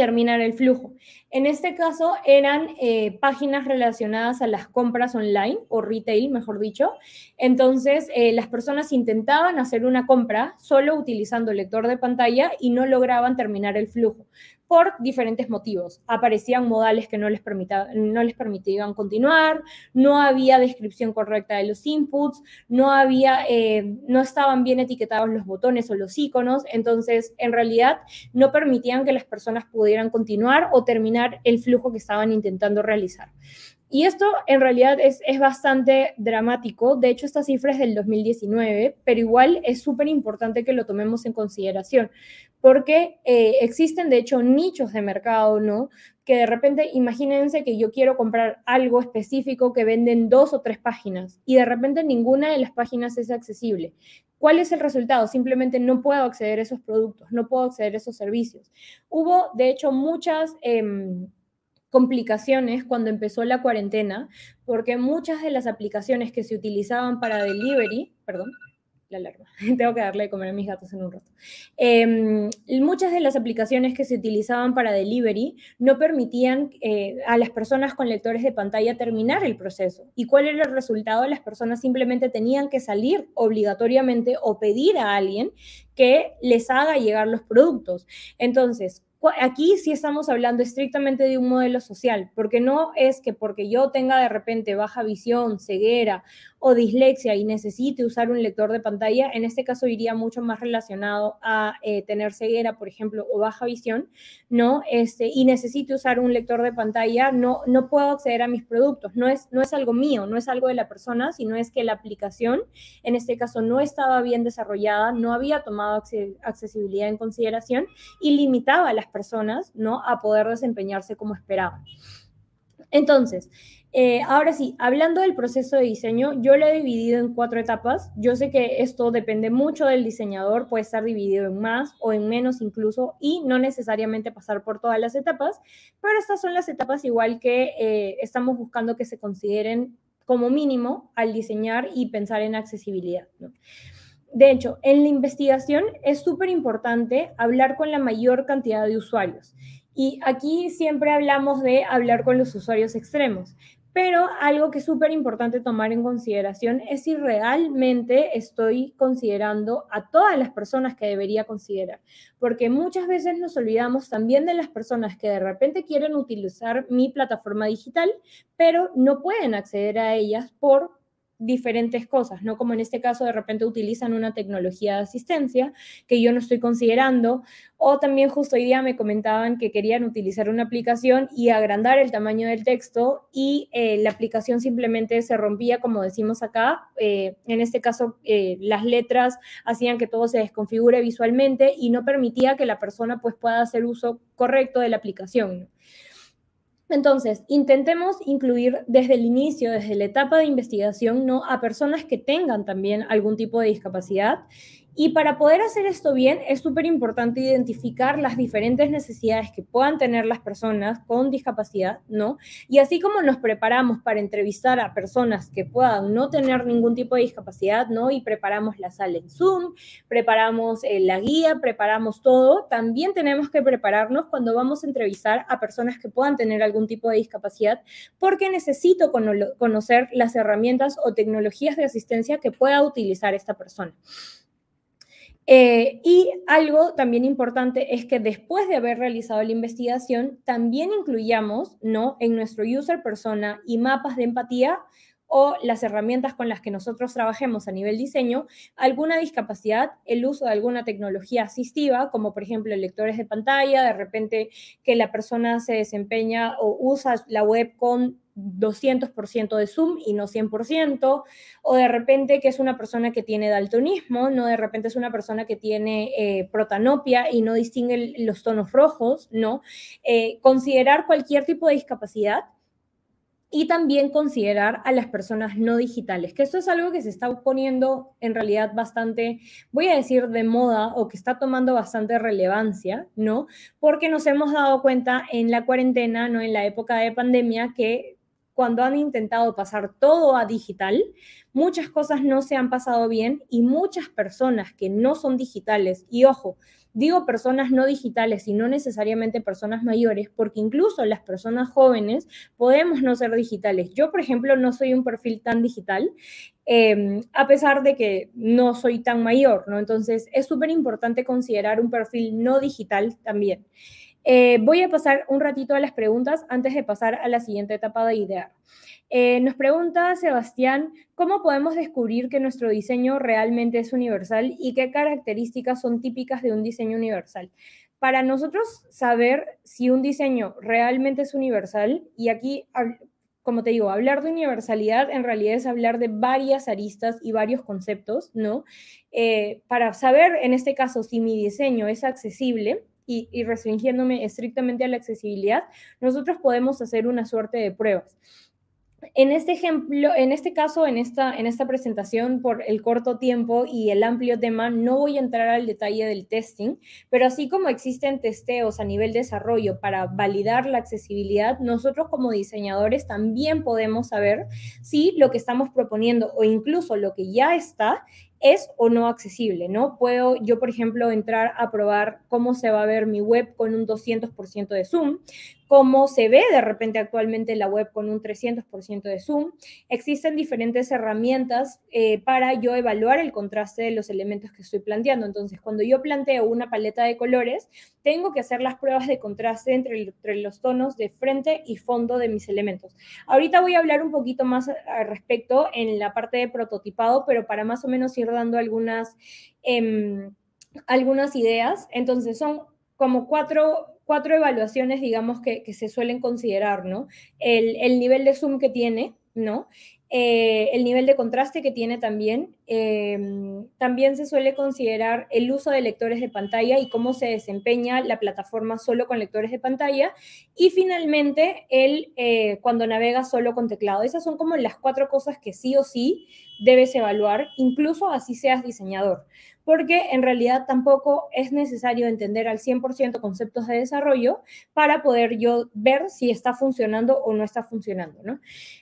terminar el flujo. En este caso eran eh, páginas relacionadas a las compras online o retail, mejor dicho. Entonces, eh, las personas intentaban hacer una compra solo utilizando el lector de pantalla y no lograban terminar el flujo por diferentes motivos. Aparecían modales que no les, no les permitían continuar, no había descripción correcta de los inputs, no, había, eh, no estaban bien etiquetados los botones o los iconos, entonces en realidad no permitían que las personas pudieran continuar o terminar el flujo que estaban intentando realizar. Y esto en realidad es, es bastante dramático. De hecho, esta cifra es del 2019, pero igual es súper importante que lo tomemos en consideración, porque eh, existen de hecho nichos de mercado, ¿no? Que de repente, imagínense que yo quiero comprar algo específico que venden dos o tres páginas y de repente ninguna de las páginas es accesible. ¿Cuál es el resultado? Simplemente no puedo acceder a esos productos, no puedo acceder a esos servicios. Hubo, de hecho, muchas... Em, complicaciones cuando empezó la cuarentena, porque muchas de las aplicaciones que se utilizaban para delivery, perdón, la alarma, tengo que darle de comer a mis gatos en un rato, em, muchas de las aplicaciones que se utilizaban para delivery no permitían eh, a las personas con lectores de pantalla terminar el proceso. ¿Y cuál era el resultado? Las personas simplemente tenían que salir obligatoriamente o pedir a alguien que les haga llegar los productos. Entonces, aquí sí estamos hablando estrictamente de un modelo social, porque no es que porque yo tenga de repente baja visión, ceguera o dislexia y necesite usar un lector de pantalla, en este caso iría mucho más relacionado a eh, tener ceguera, por ejemplo, o baja visión, ¿no? Este, y necesite usar un lector de pantalla, no, no puedo acceder a mis productos, no es, no es algo mío, no es algo de la persona, sino es que la aplicación, en este caso, no estaba bien desarrollada, no había tomado accesibilidad en consideración y limitaba las personas, ¿no? A poder desempeñarse como esperaban. Entonces, eh, ahora sí, hablando del proceso de diseño, yo lo he dividido en cuatro etapas. Yo sé que esto depende mucho del diseñador, puede estar dividido en más o en menos incluso y no necesariamente pasar por todas las etapas, pero estas son las etapas igual que eh, estamos buscando que se consideren como mínimo al diseñar y pensar en accesibilidad. ¿no? De hecho, en la investigación es súper importante hablar con la mayor cantidad de usuarios. Y aquí siempre hablamos de hablar con los usuarios extremos. Pero algo que es súper importante tomar en consideración es si realmente estoy considerando a todas las personas que debería considerar, porque muchas veces nos olvidamos también de las personas que de repente quieren utilizar mi plataforma digital, pero no pueden acceder a ellas por diferentes cosas, ¿no? Como en este caso de repente utilizan una tecnología de asistencia que yo no estoy considerando, o también justo hoy día me comentaban que querían utilizar una aplicación y agrandar el tamaño del texto y eh, la aplicación simplemente se rompía, como decimos acá, eh, en este caso eh, las letras hacían que todo se desconfigure visualmente y no permitía que la persona pues pueda hacer uso correcto de la aplicación. ¿no? Entonces, intentemos incluir desde el inicio, desde la etapa de investigación, ¿no? a personas que tengan también algún tipo de discapacidad y para poder hacer esto bien, es súper importante identificar las diferentes necesidades que puedan tener las personas con discapacidad, ¿no? Y así como nos preparamos para entrevistar a personas que puedan no tener ningún tipo de discapacidad, ¿no? Y preparamos la sala en Zoom, preparamos eh, la guía, preparamos todo, también tenemos que prepararnos cuando vamos a entrevistar a personas que puedan tener algún tipo de discapacidad, porque necesito conocer las herramientas o tecnologías de asistencia que pueda utilizar esta persona. Eh, y algo también importante es que después de haber realizado la investigación, también incluyamos ¿no? en nuestro user persona y mapas de empatía o las herramientas con las que nosotros trabajemos a nivel diseño, alguna discapacidad, el uso de alguna tecnología asistiva, como por ejemplo lectores de pantalla, de repente que la persona se desempeña o usa la web con 200% de Zoom y no 100%, o de repente que es una persona que tiene daltonismo, no de repente es una persona que tiene eh, protanopia y no distingue los tonos rojos, ¿no? Eh, considerar cualquier tipo de discapacidad y también considerar a las personas no digitales, que esto es algo que se está poniendo en realidad bastante, voy a decir, de moda o que está tomando bastante relevancia, ¿no? Porque nos hemos dado cuenta en la cuarentena, ¿no? En la época de pandemia, que cuando han intentado pasar todo a digital, muchas cosas no se han pasado bien y muchas personas que no son digitales, y ojo, digo personas no digitales y no necesariamente personas mayores, porque incluso las personas jóvenes podemos no ser digitales. Yo, por ejemplo, no soy un perfil tan digital, em, a pesar de que no soy tan mayor, ¿no? Entonces, es súper importante considerar un perfil no digital también. Eh, voy a pasar un ratito a las preguntas antes de pasar a la siguiente etapa de idear. Eh, nos pregunta Sebastián, ¿cómo podemos descubrir que nuestro diseño realmente es universal y qué características son típicas de un diseño universal? Para nosotros saber si un diseño realmente es universal, y aquí como te digo, hablar de universalidad en realidad es hablar de varias aristas y varios conceptos, ¿no? Eh, para saber, en este caso, si mi diseño es accesible, y, restringiéndome estrictamente a la accesibilidad, nosotros podemos hacer una suerte de pruebas. En este ejemplo, en este caso, en esta, en esta presentación, por el corto tiempo y el amplio tema, no voy a entrar al detalle del testing, pero así como existen testeos a nivel desarrollo para validar la accesibilidad, nosotros como diseñadores también podemos saber si lo que estamos proponiendo o incluso lo que ya está es o no accesible, ¿no? Puedo yo, por ejemplo, entrar a probar cómo se va a ver mi web con un 200% de zoom, cómo se ve de repente actualmente la web con un 300% de zoom. Existen diferentes herramientas eh, para yo evaluar el contraste de los elementos que estoy planteando. Entonces, cuando yo planteo una paleta de colores, tengo que hacer las pruebas de contraste entre, entre los tonos de frente y fondo de mis elementos. Ahorita voy a hablar un poquito más al respecto en la parte de prototipado, pero para más o menos ir dando algunas, em, algunas ideas. Entonces, son como cuatro, cuatro evaluaciones, digamos, que, se suelen considerar, ¿no? El, el nivel de Zoom que tiene, ¿no? Eh, el nivel de contraste que tiene también. Em, también se suele considerar el uso de lectores de pantalla y cómo se desempeña la plataforma solo con lectores de pantalla. Y finalmente, el eh, cuando navegas solo con teclado. Esas son como las cuatro cosas que sí o sí debes evaluar, incluso así seas diseñador porque en realidad tampoco es necesario entender al 100% conceptos de desarrollo para poder yo ver si está funcionando o no está funcionando. ¿no?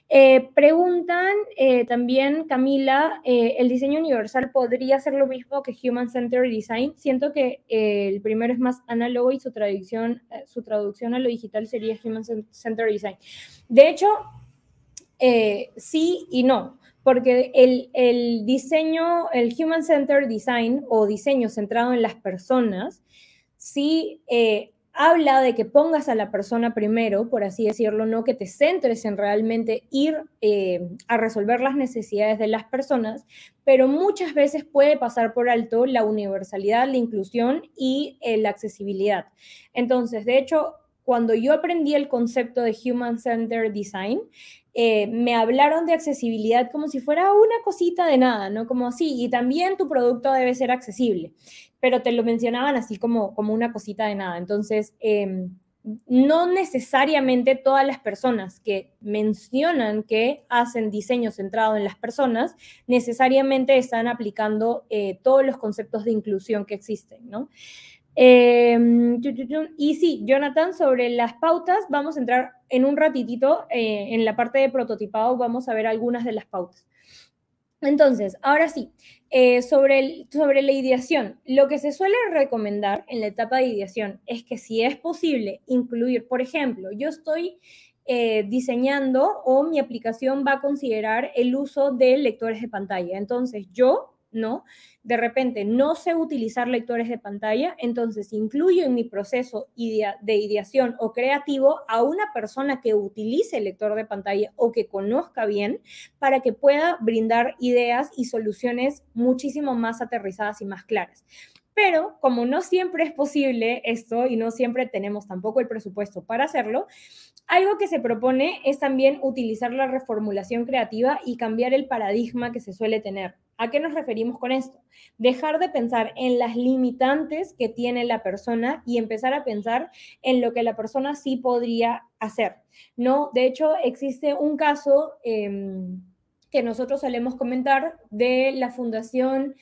Eh, preguntan eh, también, Camila, eh, ¿el diseño universal podría ser lo mismo que Human Centered Design? Siento que el primero es más análogo y su traducción, su traducción a lo digital sería Human Centered Design. De hecho, sí y no porque el, diseño, el Human Centered Design o diseño centrado en las personas, sí eh, habla de que pongas a la persona primero, por así decirlo, no que te centres en realmente ir eh, a resolver las necesidades de las personas, pero muchas veces puede pasar por alto la universalidad, la inclusión y eh, la accesibilidad. Entonces, de hecho, cuando yo aprendí el concepto de Human Centered Design, eh, me hablaron de accesibilidad como si fuera una cosita de nada, ¿no? Como así. y también tu producto debe ser accesible, pero te lo mencionaban así como, como una cosita de nada. Entonces, em, no necesariamente todas las personas que mencionan que hacen diseño centrado en las personas necesariamente están aplicando eh, todos los conceptos de inclusión que existen, ¿no? Em, y sí, Jonathan, sobre las pautas, vamos a entrar en un ratitito eh, en la parte de prototipado, vamos a ver algunas de las pautas. Entonces, ahora sí, eh, sobre, sobre la ideación, lo que se suele recomendar en la etapa de ideación es que si es posible incluir, por ejemplo, yo estoy eh, diseñando o mi aplicación va a considerar el uso de lectores de pantalla. Entonces, yo ¿no? De repente no sé utilizar lectores de pantalla, entonces incluyo en mi proceso de ideación o creativo a una persona que utilice el lector de pantalla o que conozca bien para que pueda brindar ideas y soluciones muchísimo más aterrizadas y más claras pero como no siempre es posible esto y no siempre tenemos tampoco el presupuesto para hacerlo, algo que se propone es también utilizar la reformulación creativa y cambiar el paradigma que se suele tener. ¿A qué nos referimos con esto? Dejar de pensar en las limitantes que tiene la persona y empezar a pensar en lo que la persona sí podría hacer. No, de hecho existe un caso em, que nosotros solemos comentar de la fundación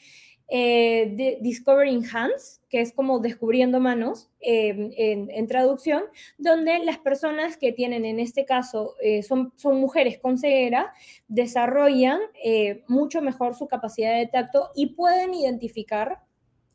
eh, Discovering Hands, que es como descubriendo manos em, en, traducción, donde las personas que tienen, en este caso, eh, son, mujeres con ceguera, desarrollan eh, mucho mejor su capacidad de tacto y pueden identificar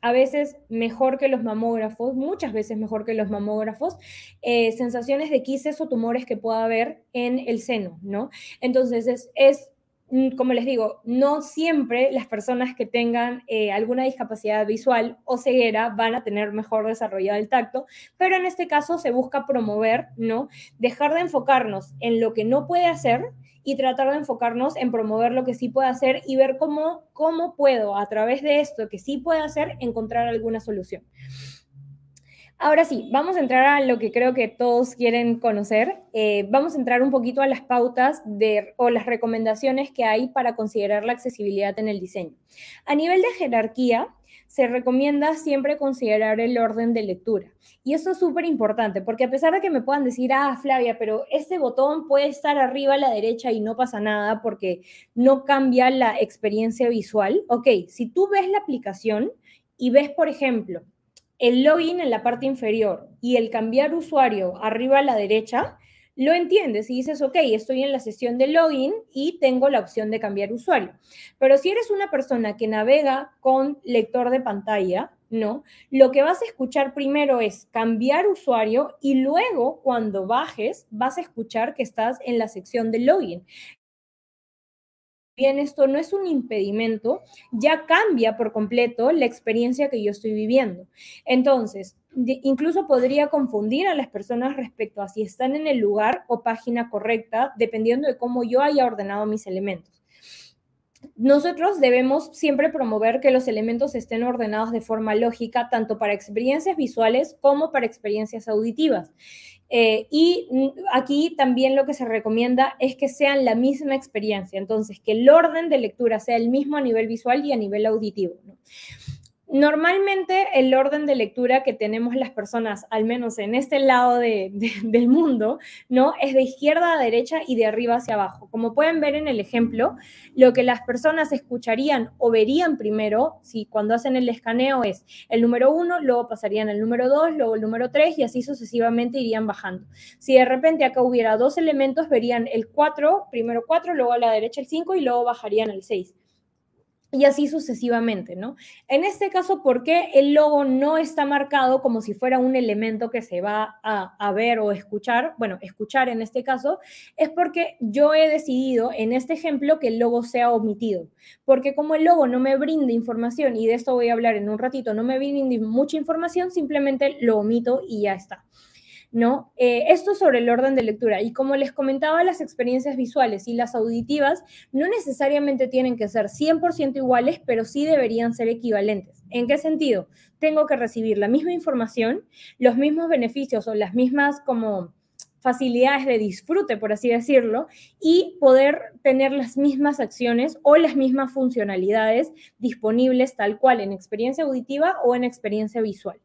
a veces mejor que los mamógrafos, muchas veces mejor que los mamógrafos, sensaciones de quises o tumores que pueda haber en el seno, ¿no? Entonces es Mm, como les digo, no siempre las personas que tengan eh, alguna discapacidad visual o ceguera van a tener mejor desarrollado el tacto, pero en este caso se busca promover, ¿no? Dejar de enfocarnos en lo que no puede hacer y tratar de enfocarnos en promover lo que sí puede hacer y ver cómo, cómo puedo, a través de esto que sí puede hacer, encontrar alguna solución. Ahora sí, vamos a entrar a lo que creo que todos quieren conocer. Eh, vamos a entrar un poquito a las pautas de, o las recomendaciones que hay para considerar la accesibilidad en el diseño. A nivel de jerarquía, se recomienda siempre considerar el orden de lectura. Y eso es súper importante, porque a pesar de que me puedan decir, ah, Flavia, pero este botón puede estar arriba a la derecha y no pasa nada porque no cambia la experiencia visual. Ok, si tú ves la aplicación y ves, por ejemplo, el login en la parte inferior y el cambiar usuario arriba a la derecha, lo entiendes y dices, ok, estoy en la sesión de login y tengo la opción de cambiar usuario. Pero si eres una persona que navega con lector de pantalla, ¿no? Lo que vas a escuchar primero es cambiar usuario y luego cuando bajes vas a escuchar que estás en la sección de login bien esto no es un impedimento, ya cambia por completo la experiencia que yo estoy viviendo. Entonces, incluso podría confundir a las personas respecto a si están en el lugar o página correcta, dependiendo de cómo yo haya ordenado mis elementos. Nosotros debemos siempre promover que los elementos estén ordenados de forma lógica, tanto para experiencias visuales como para experiencias auditivas. Eh, y aquí también lo que se recomienda es que sean la misma experiencia, entonces que el orden de lectura sea el mismo a nivel visual y a nivel auditivo. Normalmente el orden de lectura que tenemos las personas, al menos en este lado del mundo, ¿no? Es de izquierda a derecha y de arriba hacia abajo. Como pueden ver en el ejemplo, lo que las personas escucharían o verían primero, si cuando hacen el escaneo es el número uno, luego pasarían al número 2, luego el número 3 y así sucesivamente irían bajando. Si de repente acá hubiera dos elementos, verían el 4, primero 4, luego a la derecha el 5 y luego bajarían al 6 y así sucesivamente, ¿no? En este caso, ¿por qué el logo no está marcado como si fuera un elemento que se va a, ver o escuchar? Bueno, escuchar en este caso es porque yo he decidido en este ejemplo que el logo sea omitido, porque como el logo no me brinda información, y de esto voy a hablar en un ratito, no me brinda mucha información, simplemente lo omito y ya está. ¿no? Eh, esto sobre el orden de lectura. Y como les comentaba, las experiencias visuales y las auditivas no necesariamente tienen que ser 100% iguales, pero sí deberían ser equivalentes. ¿En qué sentido? Tengo que recibir la misma información, los mismos beneficios o las mismas como facilidades de disfrute, por así decirlo, y poder tener las mismas acciones o las mismas funcionalidades disponibles tal cual en experiencia auditiva o en experiencia visual.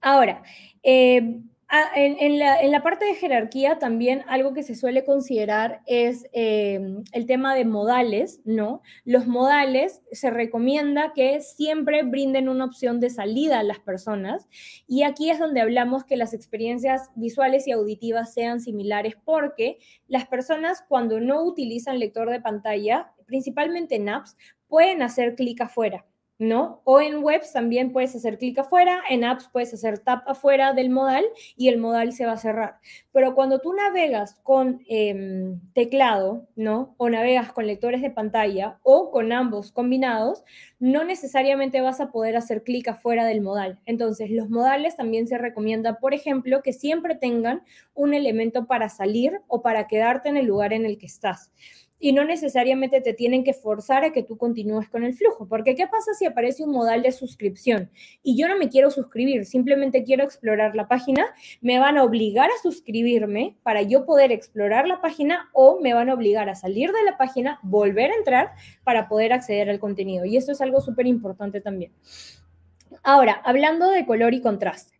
Ahora, eh, Ah, en, la, parte de jerarquía también algo que se suele considerar es em, el tema de modales, ¿no? Los modales se recomienda que siempre brinden una opción de salida a las personas y aquí es donde hablamos que las experiencias visuales y auditivas sean similares porque las personas cuando no utilizan lector de pantalla, principalmente en apps, pueden hacer clic afuera. ¿no? O en webs también puedes hacer clic afuera, en apps puedes hacer tap afuera del modal y el modal se va a cerrar. Pero cuando tú navegas con em, teclado, ¿no? O navegas con lectores de pantalla o con ambos combinados, no necesariamente vas a poder hacer clic afuera del modal. Entonces, los modales también se recomienda, por ejemplo, que siempre tengan un elemento para salir o para quedarte en el lugar en el que estás y no necesariamente te tienen que forzar a que tú continúes con el flujo. Porque ¿qué pasa si aparece un modal de suscripción y yo no me quiero suscribir, simplemente quiero explorar la página? Me van a obligar a suscribirme para yo poder explorar la página o me van a obligar a salir de la página, volver a entrar para poder acceder al contenido. Y esto es algo súper importante también. Ahora, hablando de color y contraste.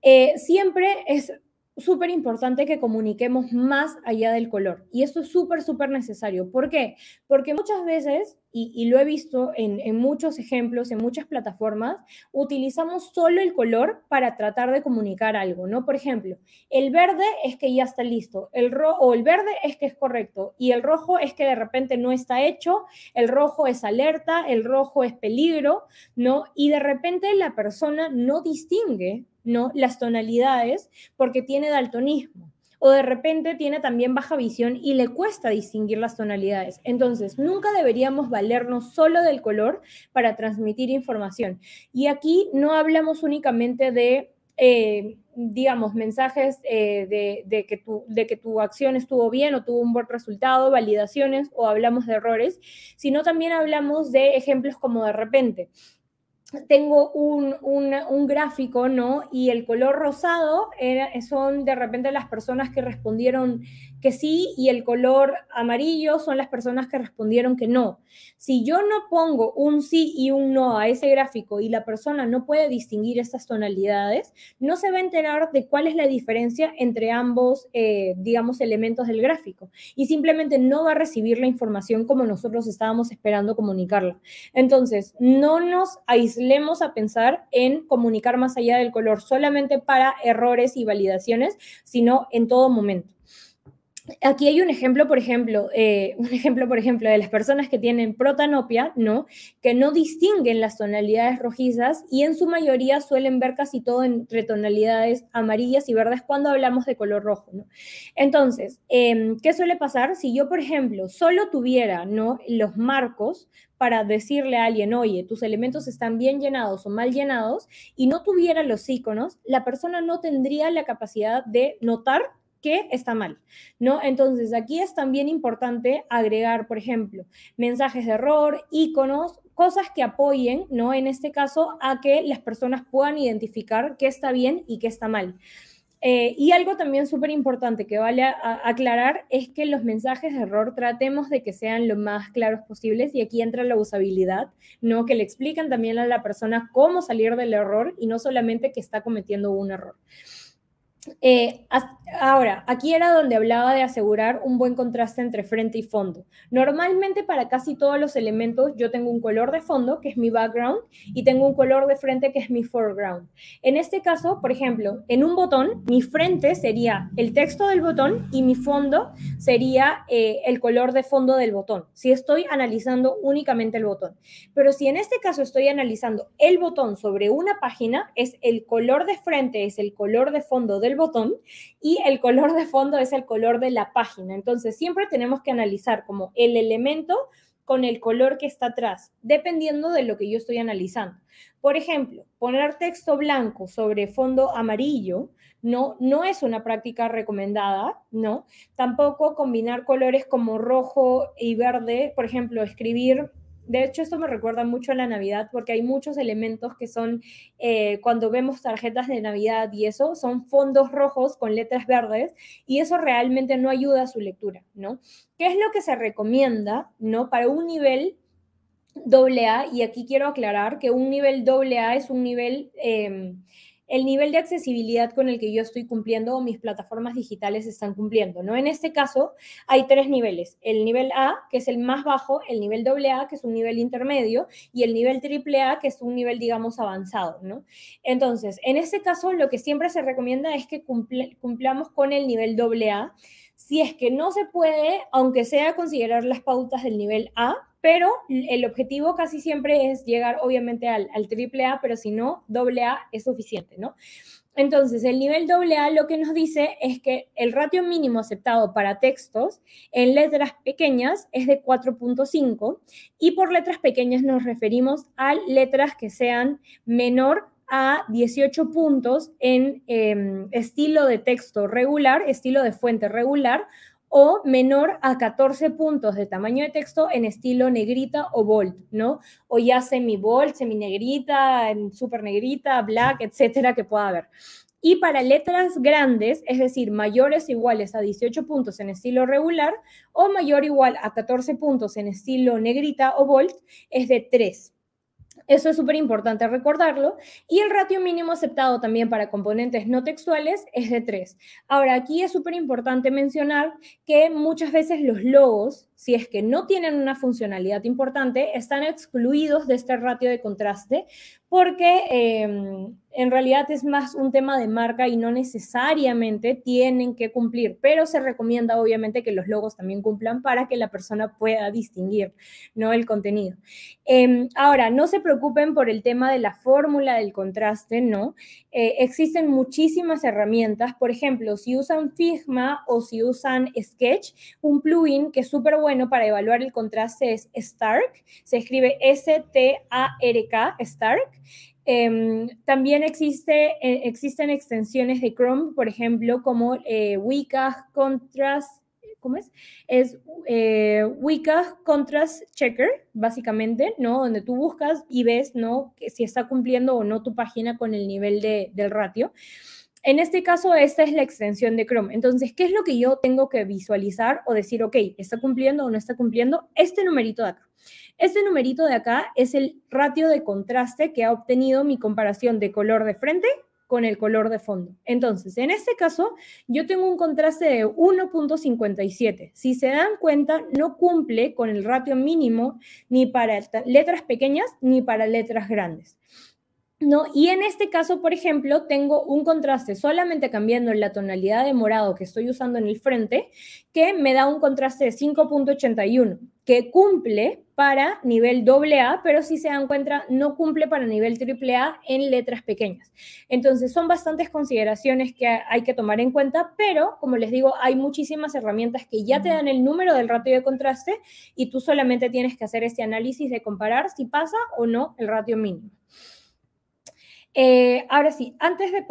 Eh, siempre es súper importante que comuniquemos más allá del color. Y esto es súper, súper necesario. ¿Por qué? Porque muchas veces, y, lo he visto en, muchos ejemplos, en muchas plataformas, utilizamos solo el color para tratar de comunicar algo, ¿no? Por ejemplo, el verde es que ya está listo, el rojo o el verde es que es correcto, y el rojo es que de repente no está hecho, el rojo es alerta, el rojo es peligro, ¿no? Y de repente la persona no distingue ¿no? Las tonalidades porque tiene daltonismo o de repente tiene también baja visión y le cuesta distinguir las tonalidades. Entonces, nunca deberíamos valernos solo del color para transmitir información. Y aquí no hablamos únicamente de... Eh, digamos, mensajes eh, de, que tu, de que tu acción estuvo bien o tuvo un buen resultado, validaciones o hablamos de errores, sino también hablamos de ejemplos como de repente tengo un, un, un, gráfico, ¿no? Y el color rosado son de repente las personas que respondieron que sí y el color amarillo son las personas que respondieron que no. Si yo no pongo un sí y un no a ese gráfico y la persona no puede distinguir estas tonalidades, no se va a enterar de cuál es la diferencia entre ambos, eh, digamos, elementos del gráfico y simplemente no va a recibir la información como nosotros estábamos esperando comunicarla. Entonces, no nos aislemos a pensar en comunicar más allá del color solamente para errores y validaciones, sino en todo momento. Aquí hay un ejemplo, por ejemplo, eh, un ejemplo, por ejemplo, de las personas que tienen protanopia, ¿no? Que no distinguen las tonalidades rojizas y en su mayoría suelen ver casi todo entre tonalidades amarillas y verdes cuando hablamos de color rojo, Entonces, em, ¿qué suele pasar? Si yo, por ejemplo, solo tuviera, ¿no? Los marcos para decirle a alguien, oye, tus elementos están bien llenados o mal llenados, y no tuviera los iconos, la persona no tendría la capacidad de notar qué está mal, ¿no? Entonces, aquí es también importante agregar, por ejemplo, mensajes de error, iconos, cosas que apoyen, ¿no? En este caso, a que las personas puedan identificar qué está bien y qué está mal. Eh, y algo también súper importante que vale aclarar es que los mensajes de error tratemos de que sean lo más claros posibles y aquí entra la usabilidad, ¿no? Que le explican también a la persona cómo salir del error y no solamente que está cometiendo un error. Eh, ahora, aquí era donde hablaba de asegurar un buen contraste entre frente y fondo. Normalmente para casi todos los elementos yo tengo un color de fondo, que es mi background, y tengo un color de frente, que es mi foreground. En este caso, por ejemplo, en un botón, mi frente sería el texto del botón y mi fondo sería eh, el color de fondo del botón, si estoy analizando únicamente el botón. Pero si en este caso estoy analizando el botón sobre una página, es el color de frente, es el color de fondo del botón y el color de fondo es el color de la página. Entonces, siempre tenemos que analizar como el elemento con el color que está atrás, dependiendo de lo que yo estoy analizando. Por ejemplo, poner texto blanco sobre fondo amarillo, no, no es una práctica recomendada, ¿no? Tampoco combinar colores como rojo y verde, por ejemplo, escribir de hecho, esto me recuerda mucho a la Navidad porque hay muchos elementos que son, eh, cuando vemos tarjetas de Navidad y eso, son fondos rojos con letras verdes y eso realmente no ayuda a su lectura, ¿no? ¿Qué es lo que se recomienda, ¿no? Para un nivel AA? y aquí quiero aclarar que un nivel AA es un nivel... Em, el nivel de accesibilidad con el que yo estoy cumpliendo o mis plataformas digitales están cumpliendo, ¿no? En este caso hay tres niveles, el nivel A, que es el más bajo, el nivel AA, que es un nivel intermedio, y el nivel AAA, que es un nivel, digamos, avanzado, ¿no? Entonces, en este caso, lo que siempre se recomienda es que cumple, cumplamos con el nivel AA, si es que no se puede, aunque sea considerar las pautas del nivel A, pero el objetivo casi siempre es llegar obviamente al, triple A, pero si no, doble A es suficiente, ¿no? Entonces, el nivel doble A lo que nos dice es que el ratio mínimo aceptado para textos en letras pequeñas es de 4.5 y por letras pequeñas nos referimos a letras que sean menor a 18 puntos en em, estilo de texto regular, estilo de fuente regular, o menor a 14 puntos de tamaño de texto en estilo negrita o bold, ¿no? O ya semi-bold, semi-negrita, super negrita, black, etcétera, que pueda haber. Y para letras grandes, es decir, mayores iguales a 18 puntos en estilo regular o mayor igual a 14 puntos en estilo negrita o bold, es de 3. Eso es súper importante recordarlo. Y el ratio mínimo aceptado también para componentes no textuales es de 3. Ahora, aquí es súper importante mencionar que muchas veces los logos si es que no tienen una funcionalidad importante, están excluidos de este ratio de contraste porque em, en realidad es más un tema de marca y no necesariamente tienen que cumplir, pero se recomienda obviamente que los logos también cumplan para que la persona pueda distinguir ¿no? el contenido. Em, ahora, no se preocupen por el tema de la fórmula del contraste, ¿no? Eh, existen muchísimas herramientas, por ejemplo, si usan Figma o si usan Sketch, un plugin que es súper bueno, bueno para evaluar el contraste es Stark, se escribe S-T-A-R-K, Stark. Em, también existe, eh, existen extensiones de Chrome, por ejemplo, como eh, Wicca Contrast ¿cómo es? Es eh, Contrast Checker, básicamente, ¿no? Donde tú buscas y ves, ¿no? Que si está cumpliendo o no tu página con el nivel del ratio en este caso, esta es la extensión de Chrome. Entonces, ¿qué es lo que yo tengo que visualizar o decir, ok, está cumpliendo o no está cumpliendo este numerito de acá? Este numerito de acá es el ratio de contraste que ha obtenido mi comparación de color de frente con el color de fondo. Entonces, en este caso, yo tengo un contraste de 1.57. Si se dan cuenta, no cumple con el ratio mínimo ni para letras pequeñas ni para letras grandes. ¿no? Y en este caso, por ejemplo, tengo un contraste solamente cambiando la tonalidad de morado que estoy usando en el frente, que me da un contraste de 5.81, que cumple para nivel AA, pero si se dan cuenta, no cumple para nivel AAA en letras pequeñas. Entonces, son bastantes consideraciones que hay que tomar en cuenta, pero como les digo, hay muchísimas herramientas que ya te dan el número del ratio de contraste y tú solamente tienes que hacer este análisis de comparar si pasa o no el ratio mínimo. Eh, ahora sí, antes de,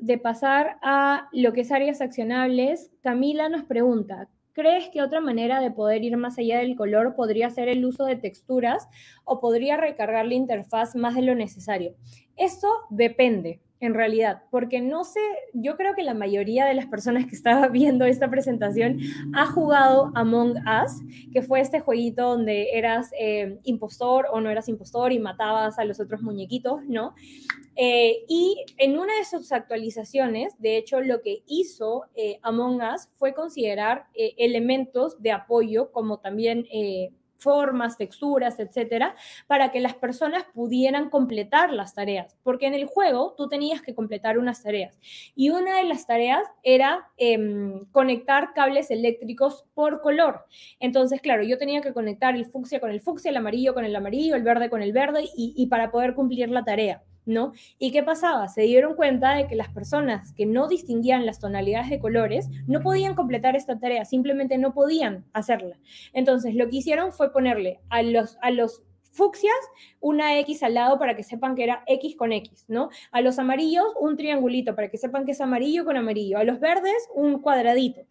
de pasar a lo que es áreas accionables, Camila nos pregunta, ¿Crees que otra manera de poder ir más allá del color podría ser el uso de texturas o podría recargar la interfaz más de lo necesario? Esto depende en realidad, porque no sé, yo creo que la mayoría de las personas que estaba viendo esta presentación ha jugado Among Us, que fue este jueguito donde eras eh, impostor o no eras impostor y matabas a los otros muñequitos, ¿no? Eh, y en una de sus actualizaciones, de hecho, lo que hizo eh, Among Us fue considerar elementos de apoyo como también formas, texturas, etcétera, para que las personas pudieran completar las tareas. Porque en el juego tú tenías que completar unas tareas. Y una de las tareas era em, conectar cables eléctricos por color. Entonces, claro, yo tenía que conectar el fucsia con el fucsia, el amarillo con el amarillo, el verde con el verde, y para poder cumplir la tarea. ¿no? ¿Y qué pasaba? Se dieron cuenta de que las personas que no distinguían las tonalidades de colores no podían completar esta tarea, simplemente no podían hacerla. Entonces, lo que hicieron fue ponerle a los, a los fucsias una X al lado para que sepan que era X con X, ¿no? A los amarillos un triangulito para que sepan que es amarillo con amarillo, a los verdes un cuadradito.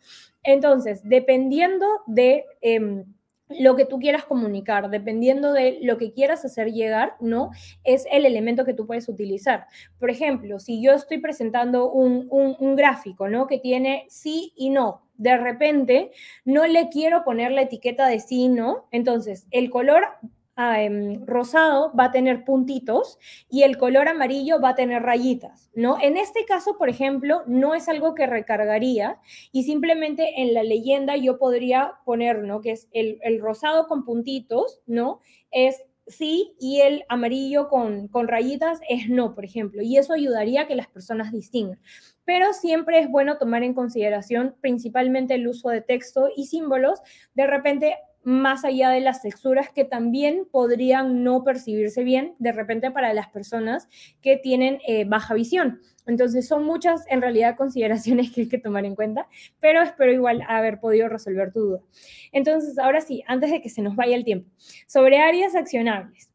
Entonces, dependiendo de... Em, lo que tú quieras comunicar, dependiendo de lo que quieras hacer llegar, ¿no? Es el elemento que tú puedes utilizar. Por ejemplo, si yo estoy presentando un, un, gráfico, ¿no? Que tiene sí y no, de repente no le quiero poner la etiqueta de sí, ¿no? Entonces, el color Ah, em, rosado va a tener puntitos y el color amarillo va a tener rayitas, ¿no? En este caso, por ejemplo, no es algo que recargaría y simplemente en la leyenda yo podría poner, ¿no? Que es el, rosado con puntitos, ¿no? Es sí y el amarillo con, con, rayitas es no, por ejemplo, y eso ayudaría a que las personas distingan. Pero siempre es bueno tomar en consideración principalmente el uso de texto y símbolos. De repente más allá de las texturas que también podrían no percibirse bien de repente para las personas que tienen eh, baja visión. Entonces son muchas en realidad consideraciones que hay que tomar en cuenta, pero espero igual haber podido resolver tu duda. Entonces ahora sí, antes de que se nos vaya el tiempo, sobre áreas accionables.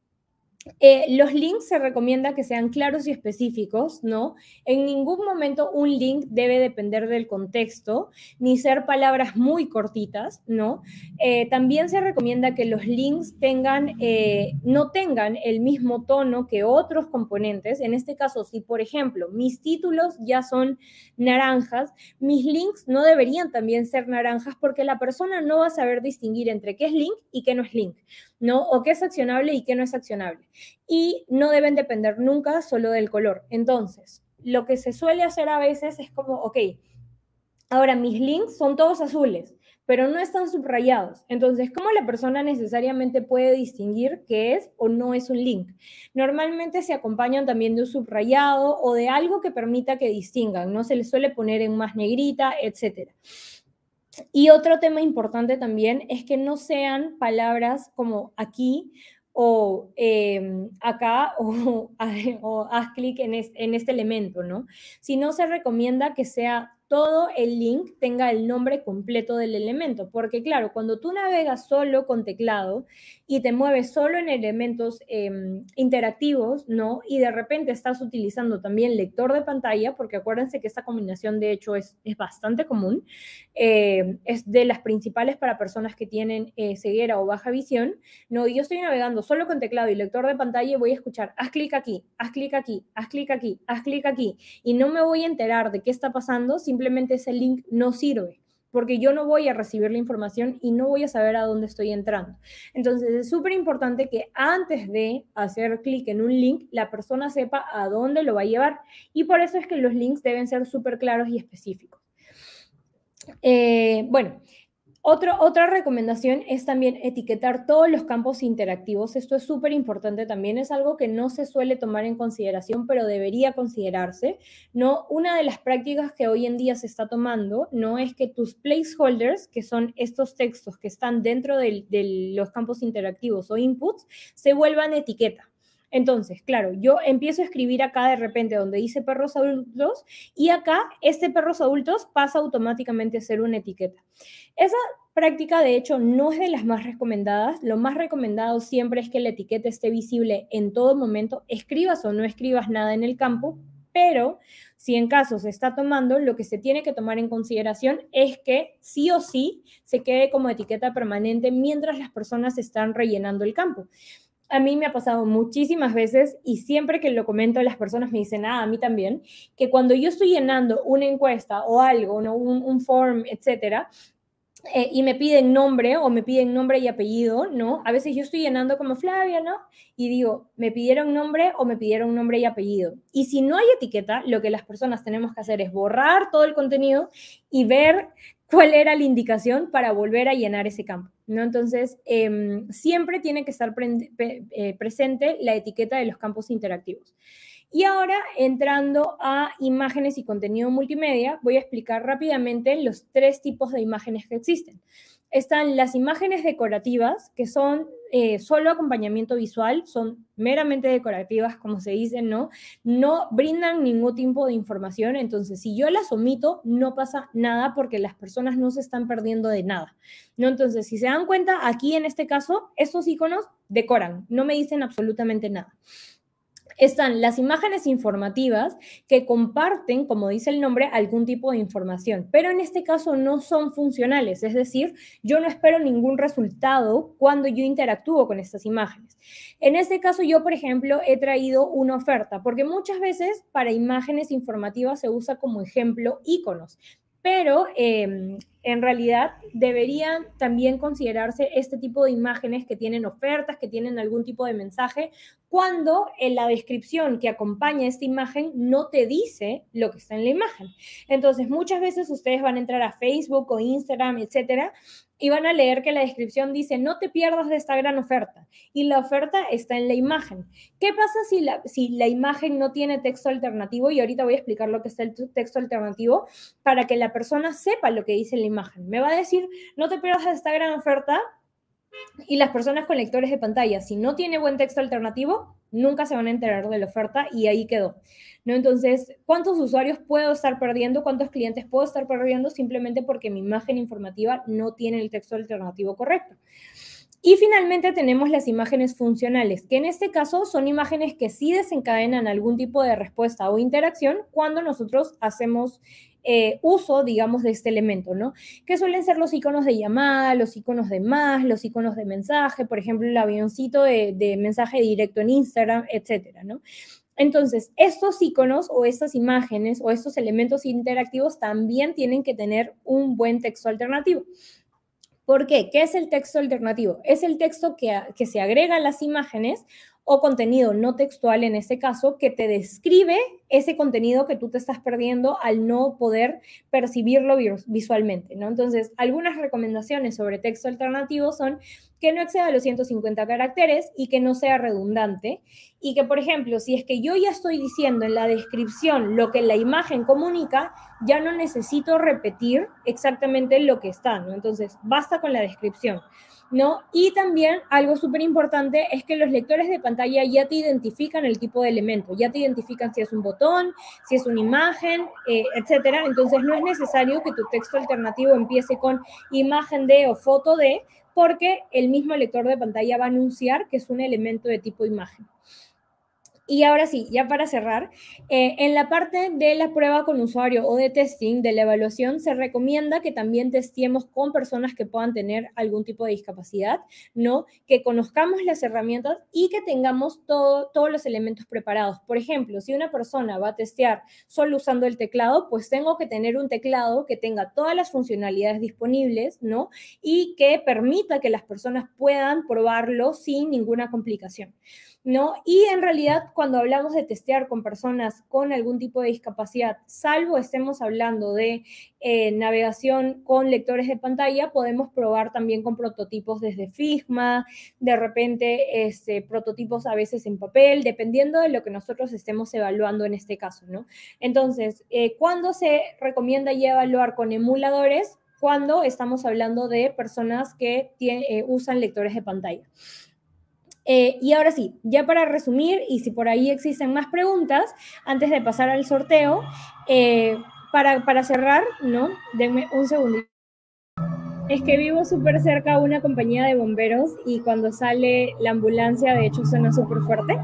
Eh, los links se recomienda que sean claros y específicos, ¿no? En ningún momento un link debe depender del contexto, ni ser palabras muy cortitas, ¿no? Eh, también se recomienda que los links tengan, eh, no tengan el mismo tono que otros componentes. En este caso, si por ejemplo mis títulos ya son naranjas, mis links no deberían también ser naranjas porque la persona no va a saber distinguir entre qué es link y qué no es link. ¿no? O qué es accionable y qué no es accionable. Y no deben depender nunca solo del color. Entonces, lo que se suele hacer a veces es como, ok, ahora mis links son todos azules, pero no están subrayados. Entonces, ¿cómo la persona necesariamente puede distinguir qué es o no es un link? Normalmente se acompañan también de un subrayado o de algo que permita que distingan, ¿no? Se les suele poner en más negrita, etcétera. Y otro tema importante también es que no sean palabras como aquí o em, acá o, haz clic en, en este elemento, ¿no? Si no se recomienda que sea todo el link tenga el nombre completo del elemento, porque claro, cuando tú navegas solo con teclado y te mueves solo en elementos em, interactivos, ¿no? Y de repente estás utilizando también lector de pantalla, porque acuérdense que esta combinación de hecho es, es bastante común, em, es de las principales para personas que tienen eh, ceguera o baja visión, ¿no? Y yo estoy navegando solo con teclado y lector de pantalla y voy a escuchar, haz clic aquí, haz clic aquí, haz clic aquí, haz clic aquí, y no me voy a enterar de qué está pasando, simplemente simplemente ese link no sirve porque yo no voy a recibir la información y no voy a saber a dónde estoy entrando. Entonces es súper importante que antes de hacer clic en un link, la persona sepa a dónde lo va a llevar y por eso es que los links deben ser súper claros y específicos. Eh, bueno, otra recomendación es también etiquetar todos los campos interactivos. Esto es súper importante también, es algo que no se suele tomar en consideración, pero debería considerarse. ¿no? Una de las prácticas que hoy en día se está tomando no es que tus placeholders, que son estos textos que están dentro de los campos interactivos o inputs, se vuelvan etiqueta. Entonces, claro, yo empiezo a escribir acá de repente donde dice perros adultos y acá este perros adultos pasa automáticamente a ser una etiqueta. Esa práctica, de hecho, no es de las más recomendadas. Lo más recomendado siempre es que la etiqueta esté visible en todo momento, escribas o no escribas nada en el campo, pero si en caso se está tomando, lo que se tiene que tomar en consideración es que sí o sí se quede como etiqueta permanente mientras las personas están rellenando el campo a mí me ha pasado muchísimas veces y siempre que lo comento las personas me dicen, ah, a mí también, que cuando yo estoy llenando una encuesta o algo, ¿no? un, form, etcétera, eh, y me piden nombre o me piden nombre y apellido, ¿no? A veces yo estoy llenando como Flavia, ¿no? Y digo, me pidieron nombre o me pidieron nombre y apellido. Y si no hay etiqueta, lo que las personas tenemos que hacer es borrar todo el contenido y ver cuál era la indicación para volver a llenar ese campo. ¿no? Entonces, em, siempre tiene que estar eh, presente la etiqueta de los campos interactivos. Y ahora, entrando a imágenes y contenido multimedia, voy a explicar rápidamente los tres tipos de imágenes que existen. Están las imágenes decorativas, que son eh, solo acompañamiento visual, son meramente decorativas, como se dice, ¿no? No brindan ningún tipo de información, entonces si yo las omito, no pasa nada porque las personas no se están perdiendo de nada, ¿no? Entonces, si se dan cuenta, aquí en este caso, estos iconos decoran, no me dicen absolutamente nada están las imágenes informativas que comparten, como dice el nombre, algún tipo de información, pero en este caso no son funcionales, es decir, yo no espero ningún resultado cuando yo interactúo con estas imágenes. En este caso yo, por ejemplo, he traído una oferta, porque muchas veces para imágenes informativas se usa como ejemplo iconos, pero em, en realidad deberían también considerarse este tipo de imágenes que tienen ofertas, que tienen algún tipo de mensaje, cuando en la descripción que acompaña esta imagen no te dice lo que está en la imagen. Entonces, muchas veces ustedes van a entrar a Facebook o Instagram, etcétera, y van a leer que la descripción dice, no te pierdas de esta gran oferta. Y la oferta está en la imagen. ¿Qué pasa si la, si la imagen no tiene texto alternativo? Y ahorita voy a explicar lo que es el texto alternativo para que la persona sepa lo que dice la imagen imagen. Me va a decir, no te pierdas esta gran oferta y las personas con lectores de pantalla, si no tiene buen texto alternativo, nunca se van a enterar de la oferta y ahí quedó. ¿no? Entonces, ¿cuántos usuarios puedo estar perdiendo? ¿Cuántos clientes puedo estar perdiendo simplemente porque mi imagen informativa no tiene el texto alternativo correcto? Y finalmente tenemos las imágenes funcionales, que en este caso son imágenes que sí desencadenan algún tipo de respuesta o interacción cuando nosotros hacemos eh, uso, digamos, de este elemento, ¿no? Que suelen ser los iconos de llamada, los iconos de más, los iconos de mensaje, por ejemplo, el avioncito de, mensaje directo en Instagram, etcétera, ¿no? Entonces, estos iconos o estas imágenes o estos elementos interactivos también tienen que tener un buen texto alternativo. ¿Por qué? ¿Qué es el texto alternativo? Es el texto que, que se agrega a las imágenes o contenido no textual en este caso que te describe ese contenido que tú te estás perdiendo al no poder percibirlo visualmente, ¿no? Entonces, algunas recomendaciones sobre texto alternativo son que no exceda los 150 caracteres y que no sea redundante y que, por ejemplo, si es que yo ya estoy diciendo en la descripción lo que la imagen comunica, ya no necesito repetir exactamente lo que está, ¿no? Entonces, basta con la descripción. Y también algo súper importante es que los lectores de pantalla ya te identifican el tipo de elemento, ya te identifican si es un botón, si es una imagen, etc. Eh, etcétera. Entonces no es necesario que tu texto alternativo empiece con imagen de o foto de, porque el mismo lector de pantalla va a anunciar que es un elemento de tipo imagen. Y ahora sí, ya para cerrar, eh, en la parte de la prueba con usuario o de testing, de la evaluación, se recomienda que también testemos con personas que puedan tener algún tipo de discapacidad, ¿no? Que conozcamos las herramientas y que tengamos todo, todos los elementos preparados. Por ejemplo, si una persona va a testear solo usando el teclado, pues tengo que tener un teclado que tenga todas las funcionalidades disponibles, ¿no? Y que permita que las personas puedan probarlo sin ninguna complicación. ¿no? Y en realidad cuando hablamos de testear con personas con algún tipo de discapacidad, salvo estemos hablando de eh, navegación con lectores de pantalla, podemos probar también con prototipos desde Figma, de repente este, prototipos a veces en papel, dependiendo de lo que nosotros estemos evaluando en este caso, ¿no? Entonces, eh, ¿cuándo se recomienda ya evaluar con emuladores? Cuando estamos hablando de personas que eh, usan lectores de pantalla. Eh, y ahora sí, ya para resumir, y si por ahí existen más preguntas, antes de pasar al sorteo, eh, para, para, cerrar, ¿no? Denme un segundito. Es que vivo súper cerca a una compañía de bomberos y cuando sale la ambulancia, de hecho, suena súper fuerte.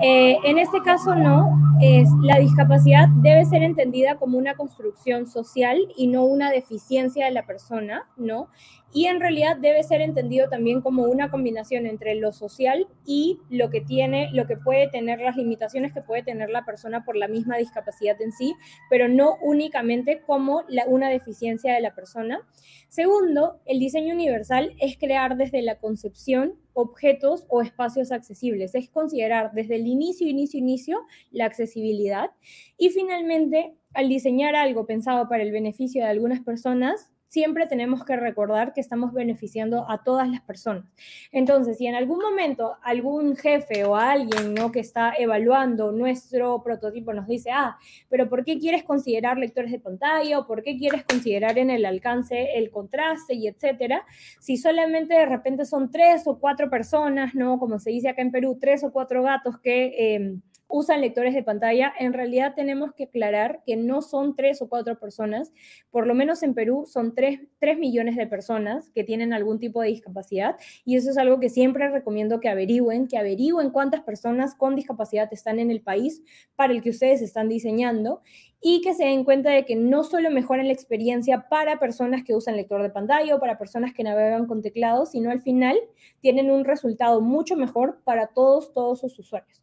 Eh, en este caso no, es, la discapacidad debe ser entendida como una construcción social y no una deficiencia de la persona, ¿no? y en realidad debe ser entendido también como una combinación entre lo social y lo que tiene, lo que puede tener, las limitaciones que puede tener la persona por la misma discapacidad en sí, pero no únicamente como una deficiencia de la persona. Segundo, el diseño universal es crear desde la concepción objetos o espacios accesibles. Es considerar desde el inicio, inicio, inicio la accesibilidad. Y finalmente, al diseñar algo pensado para el beneficio de algunas personas, siempre tenemos que recordar que estamos beneficiando a todas las personas. Entonces, si en algún momento algún jefe o alguien ¿no? que está evaluando nuestro prototipo nos dice, ah, pero ¿por qué quieres considerar lectores de pantalla o por qué quieres considerar en el alcance el contraste y etcétera? Si solamente de repente son tres o cuatro personas, ¿no? Como se dice acá en Perú, tres o cuatro gatos que... Em, usan lectores de pantalla, en realidad tenemos que aclarar que no son tres o cuatro personas, por lo menos en Perú son tres, millones de personas que tienen algún tipo de discapacidad y eso es algo que siempre recomiendo que averigüen, que averigüen cuántas personas con discapacidad están en el país para el que ustedes están diseñando y que se den cuenta de que no solo mejoran la experiencia para personas que usan lector de pantalla o para personas que navegan con teclado, sino al final tienen un resultado mucho mejor para todos, todos sus usuarios.